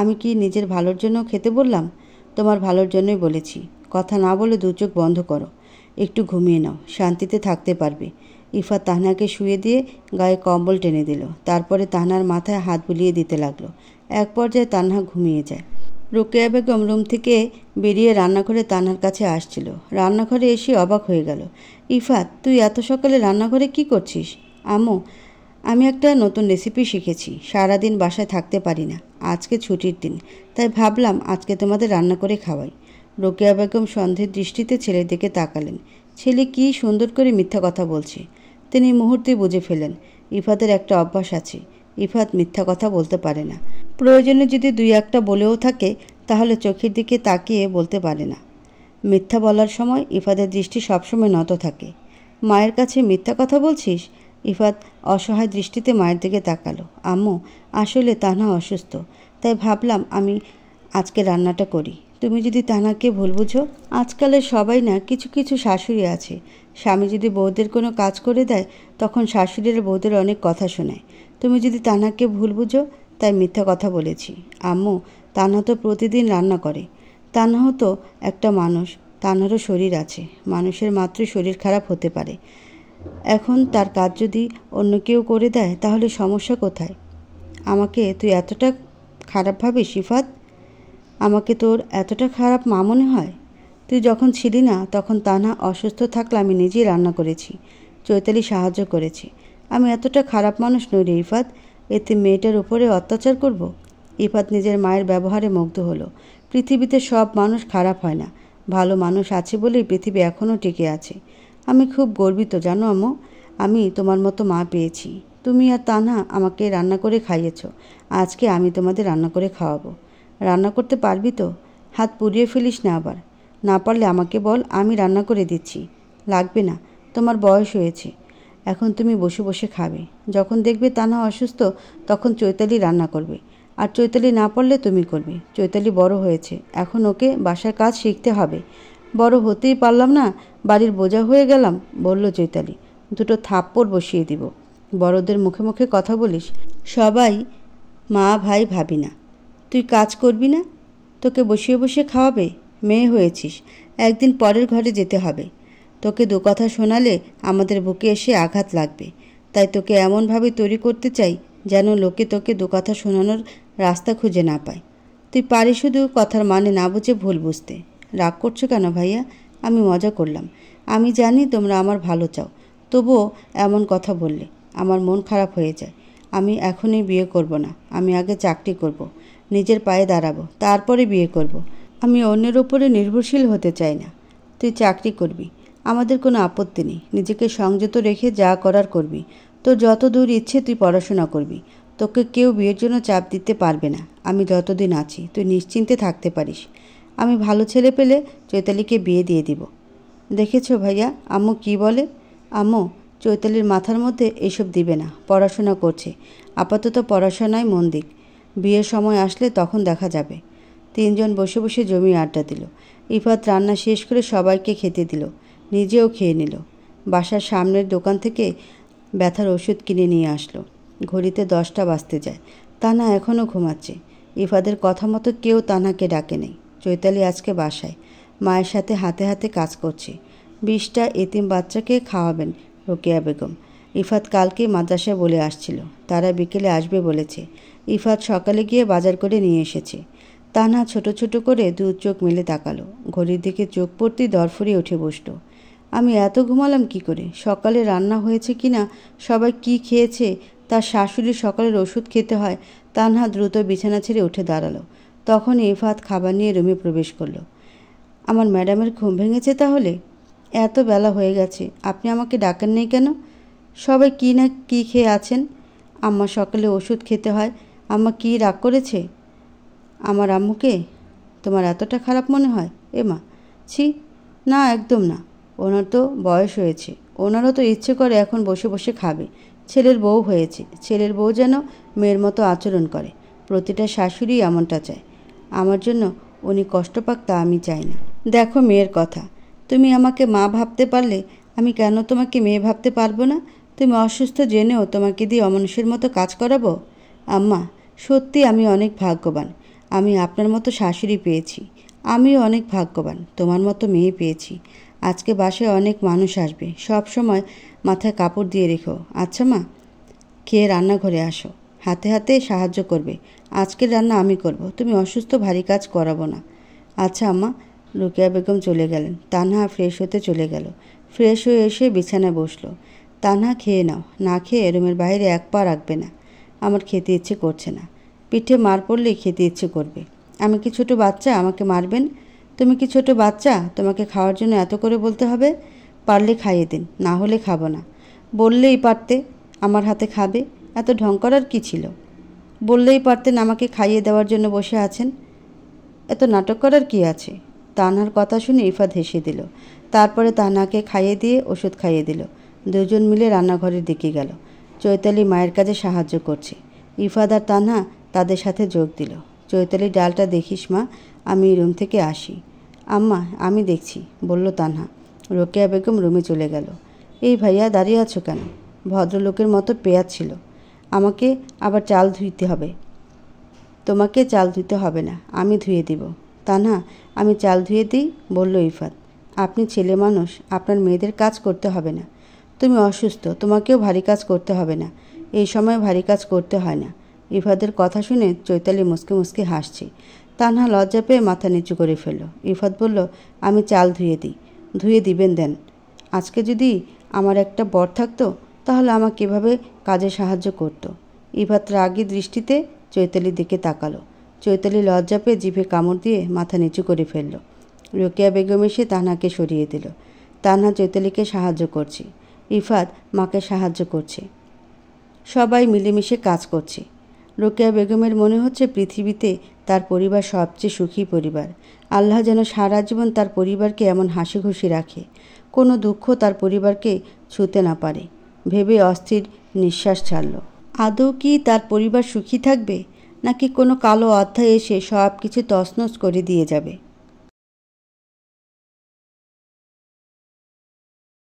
আমি কি নিজের ভালোর জন্য খেতে বললাম তোমার ভালোর জন্যই বলেছি কথা না বলে দু চোখ বন্ধ করো একটু ঘুমিয়ে নাও শান্তিতে থাকতে পারবে ইফা তাহনাকে শুয়ে দিয়ে গায়ে কম্বল টেনে দিল তারপরে তাহনার মাথায় হাত বুলিয়ে দিতে লাগলো এক পর্যায়ে তান্না ঘুমিয়ে যায় রোকেয়া বেগম রুম থেকে বেরিয়ে রান্নাঘরে তান্নার কাছে আসছিল রান্নাঘরে এসে অবাক হয়ে গেল ইফাত তুই এত সকালে রান্নাঘরে কি করছিস আমো আমি একটা নতুন রেসিপি শিখেছি সারাদিন বাসায় থাকতে পারি না আজকে ছুটির দিন তাই ভাবলাম আজকে তোমাদের রান্না করে খাওয়াই রোকেয়া বেগম সন্ধের দৃষ্টিতে ছেলের দিকে তাকালেন ছেলে কি সুন্দর করে মিথ্যা কথা বলছে তিনি মুহূর্তে বুঝে ফেলেন ইফাতের একটা অভ্যাস আছে ইফাত মিথ্যা কথা বলতে পারে না প্রয়োজনে যদি দুই একটা বলেও থাকে তাহলে চোখের দিকে তাকিয়ে বলতে পারে না মিথ্যা বলার সময় ইফাদের দৃষ্টি সবসময় নত থাকে মায়ের কাছে মিথ্যা কথা বলছিস ইফাত অসহায় দৃষ্টিতে মায়ের দিকে তাকালো আম্মু আসলে তানা অসুস্থ তাই ভাবলাম আমি আজকে রান্নাটা করি তুমি যদি তানাকে ভুল বুঝো আজকালের সবাই না কিছু কিছু শাশুড়ি আছে স্বামী যদি বৌদের কোনো কাজ করে দেয় তখন শাশুড়ির বৌদের অনেক কথা শোনায় তুমি যদি তানাকে ভুল বুঝো তাই মিথ্যা কথা বলেছি আম্মু তানা তো প্রতিদিন রান্না করে না তো একটা মানুষ তানহারও শরীর আছে মানুষের মাত্র শরীর খারাপ হতে পারে এখন তার কাজ যদি অন্য কেউ করে দেয় তাহলে সমস্যা কোথায় আমাকে তুই এতটা খারাপ ভাবিস সিফাত আমাকে তোর এতটা খারাপ মা মনে হয় তুই যখন ছিলি না তখন তানহা অসুস্থ থাকলে আমি নিজেই রান্না করেছি চৈতালি সাহায্য করেছি আমি এতটা খারাপ মানুষ নই রে ইফাত এতে মেয়েটার উপরে অত্যাচার করব ইফাত নিজের মায়ের ব্যবহারে মুগ্ধ হলো পৃথিবীতে সব মানুষ খারাপ হয় না ভালো মানুষ আছে বলেই পৃথিবী এখনও টিকে আছে আমি খুব গর্বিত জানো আমো আমি তোমার মতো মা পেয়েছি তুমি আর তানা আমাকে রান্না করে খাইয়েছ আজকে আমি তোমাদের রান্না করে খাওয়াবো রান্না করতে পারবি তো হাত পুড়িয়ে ফেলিস না আবার না পারলে আমাকে বল আমি রান্না করে দিচ্ছি লাগবে না তোমার বয়স হয়েছে এখন তুমি বসে বসে খাবে যখন দেখবে তানা অসুস্থ তখন চৈতালি রান্না করবে আর চৈতালি না পড়লে তুমি করবে চৈতালি বড় হয়েছে এখন ওকে বাসার কাজ শিখতে হবে বড় হতেই পারলাম না বাড়ির বোঝা হয়ে গেলাম বলল চৈতালি দুটো থাপ্পড় বসিয়ে দিব বড়দের মুখে মুখে কথা বলিস সবাই মা ভাই ভাবি না তুই কাজ করবি না তোকে বসিয়ে বসিয়ে খাওয়াবে মেয়ে হয়েছিস একদিন পরের ঘরে যেতে হবে তোকে দু কথা শোনালে আমাদের বুকে এসে আঘাত লাগবে তাই তোকে এমনভাবে তৈরি করতে চাই যেন লোকে তোকে দু কথা শোনানোর রাস্তা খুঁজে না পায় তুই পারি শুধু কথার মানে না বুঝে ভুল বুঝতে রাগ করছো কেন ভাইয়া আমি মজা করলাম আমি জানি তোমরা আমার ভালো চাও তবুও এমন কথা বললে আমার মন খারাপ হয়ে যায় আমি এখনই বিয়ে করব না আমি আগে চাকরি করব। নিজের পায়ে দাঁড়াবো তারপরে বিয়ে করব। আমি অন্যের ওপরে নির্ভরশীল হতে চাই না তুই চাকরি করবি আমাদের কোনো আপত্তি নেই নিজেকে সংযত রেখে যা করার করবি তোর যত দূর ইচ্ছে তুই পড়াশোনা করবি তোকে কেউ বিয়ের জন্য চাপ দিতে পারবে না আমি যতদিন আছি তুই নিশ্চিন্তে থাকতে পারিস আমি ভালো ছেলে পেলে চৈতালিকে বিয়ে দিয়ে দিব দেখেছো ভাইয়া আম্মু কি বলে আম্মু চৈতালির মাথার মধ্যে এসব দিবে না পড়াশোনা করছে আপাতত পড়াশোনায় মন দিক বিয়ের সময় আসলে তখন দেখা যাবে তিনজন বসে বসে জমি আড্ডা দিল ইফাত রান্না শেষ করে সবাইকে খেতে দিল নিজেও খেয়ে নিল বাসার সামনের দোকান থেকে ব্যথার ওষুধ কিনে নিয়ে আসলো ঘড়িতে দশটা বাজতে যায় তানা এখনও ঘুমাচ্ছে ইফাদের কথা মতো কেউ তানাকে ডাকে নেই চৈতালি আজকে বাসায় মায়ের সাথে হাতে হাতে কাজ করছে বিশটা এতিম বাচ্চাকে খাওয়াবেন রোকেয়া বেগম ইফাত কালকে মাদ্রাসায় বলে আসছিল তারা বিকেলে আসবে বলেছে ইফাত সকালে গিয়ে বাজার করে নিয়ে এসেছে তানা ছোট ছোট করে দু চোখ মেলে তাকালো ঘড়ির দিকে চোখ পড়তেই দরফুরিয়ে উঠে বসলো আমি এত ঘুমালাম কি করে সকালে রান্না হয়েছে কি না সবাই কি খেয়েছে তার শাশুড়ি সকালের ওষুধ খেতে হয় তানহা দ্রুত বিছানা ছেড়ে উঠে দাঁড়ালো তখন এফাত খাবার নিয়ে রুমে প্রবেশ করলো আমার ম্যাডামের ঘুম ভেঙেছে তাহলে এত বেলা হয়ে গেছে আপনি আমাকে ডাকেন নেই কেন সবাই কি না কি খেয়ে আছেন আম্মা সকালে ওষুধ খেতে হয় আম্মা কি রাগ করেছে আমার আম্মুকে তোমার এতটা খারাপ মনে হয় এ মা ছি না একদম না ওনার তো বয়স হয়েছে ওনারও তো ইচ্ছে করে এখন বসে বসে খাবে ছেলের বউ হয়েছে ছেলের বউ যেন মেয়ের মতো আচরণ করে প্রতিটা শাশুড়ি এমনটা চায় আমার জন্য উনি কষ্ট পাক তা আমি চাই না দেখো মেয়ের কথা তুমি আমাকে মা ভাবতে পারলে আমি কেন তোমাকে মেয়ে ভাবতে পারবো না তুমি অসুস্থ জেনেও তোমাকে দিয়ে অমানুষের মতো কাজ করাবো আম্মা সত্যি আমি অনেক ভাগ্যবান আমি আপনার মতো শাশুড়ি পেয়েছি আমিও অনেক ভাগ্যবান তোমার মতো মেয়ে পেয়েছি আজকে বাসায় অনেক মানুষ আসবে সব সময় মাথায় কাপড় দিয়ে রেখো আচ্ছা মা খেয়ে রান্নাঘরে আসো হাতে হাতে সাহায্য করবে আজকের রান্না আমি করব তুমি অসুস্থ ভারী কাজ করাবো না আচ্ছা আম্মা রুকিয়া বেগম চলে গেলেন তানহা ফ্রেশ হতে চলে গেল ফ্রেশ হয়ে এসে বিছানায় বসলো তানহা খেয়ে নাও না খেয়ে রুমের বাইরে এক পা রাখবে না আমার খেতে ইচ্ছে করছে না পিঠে মার পড়লে খেতে ইচ্ছে করবে আমি কি ছোটো বাচ্চা আমাকে মারবেন তুমি কি ছোট বাচ্চা তোমাকে খাওয়ার জন্য এত করে বলতে হবে পারলে খাইয়ে দিন না হলে খাবো না বললেই পারতে আমার হাতে খাবে এত ঢং করার কী ছিল বললেই পারতেন আমাকে খাইয়ে দেওয়ার জন্য বসে আছেন এত নাটক করার কি আছে তানহার কথা শুনে ইফাদ হেসে দিল তারপরে তানাকে খাইয়ে দিয়ে ওষুধ খাইয়ে দিল দুজন মিলে রান্নাঘরের দিকে গেল চৈতালি মায়ের কাজে সাহায্য করছে ইফাদ আর তানহা তাদের সাথে যোগ দিল চৈতালি ডালটা দেখিস মা আমি রুম থেকে আসি আম্মা আমি দেখছি বলল তানহা রোকেয়া বেগম রুমে চলে গেল এই ভাইয়া দাঁড়িয়ে আছো কেন ভদ্রলোকের মতো পেয়ার ছিল আমাকে আবার চাল ধুইতে হবে তোমাকে চাল ধুইতে হবে না আমি ধুয়ে দিব তানহা আমি চাল ধুয়ে দিই বলল ইফাত আপনি ছেলে মানুষ আপনার মেয়েদের কাজ করতে হবে না তুমি অসুস্থ তোমাকেও ভারী কাজ করতে হবে না এই সময় ভারী কাজ করতে হয় না ইফাদের কথা শুনে চৈতালি মুসকে মুসকে হাসছে তানহা লজ্জা পেয়ে মাথা নিচু করে ফেলল ইফাত বলল আমি চাল ধুয়ে দিই ধুয়ে দিবেন দেন আজকে যদি আমার একটা বর থাকতো তাহলে আমাকে কীভাবে কাজে সাহায্য করত। ইফাত রাগি দৃষ্টিতে চৈতালির দিকে তাকালো চৈতালি লজ্জা পেয়ে জিভে কামড় দিয়ে মাথা নিচু করে ফেলল রোকেয়া বেগম এসে তানহাকে সরিয়ে দিল তানহা চৈতালিকে সাহায্য করছে ইফাত মাকে সাহায্য করছে সবাই মিলেমিশে কাজ করছে রোকেয়া বেগমের মনে হচ্ছে পৃথিবীতে তার পরিবার সবচেয়ে সুখী পরিবার আল্লাহ যেন সারা জীবন তার পরিবারকে এমন হাসি খুশি রাখে কোনো দুঃখ তার পরিবারকে ছুতে না পারে ভেবে অস্থির নিঃশ্বাস ছাড়ল আদৌ কি তার পরিবার সুখী থাকবে নাকি কোনো কালো অধ্যায় এসে সব কিছু তছনছ করে দিয়ে যাবে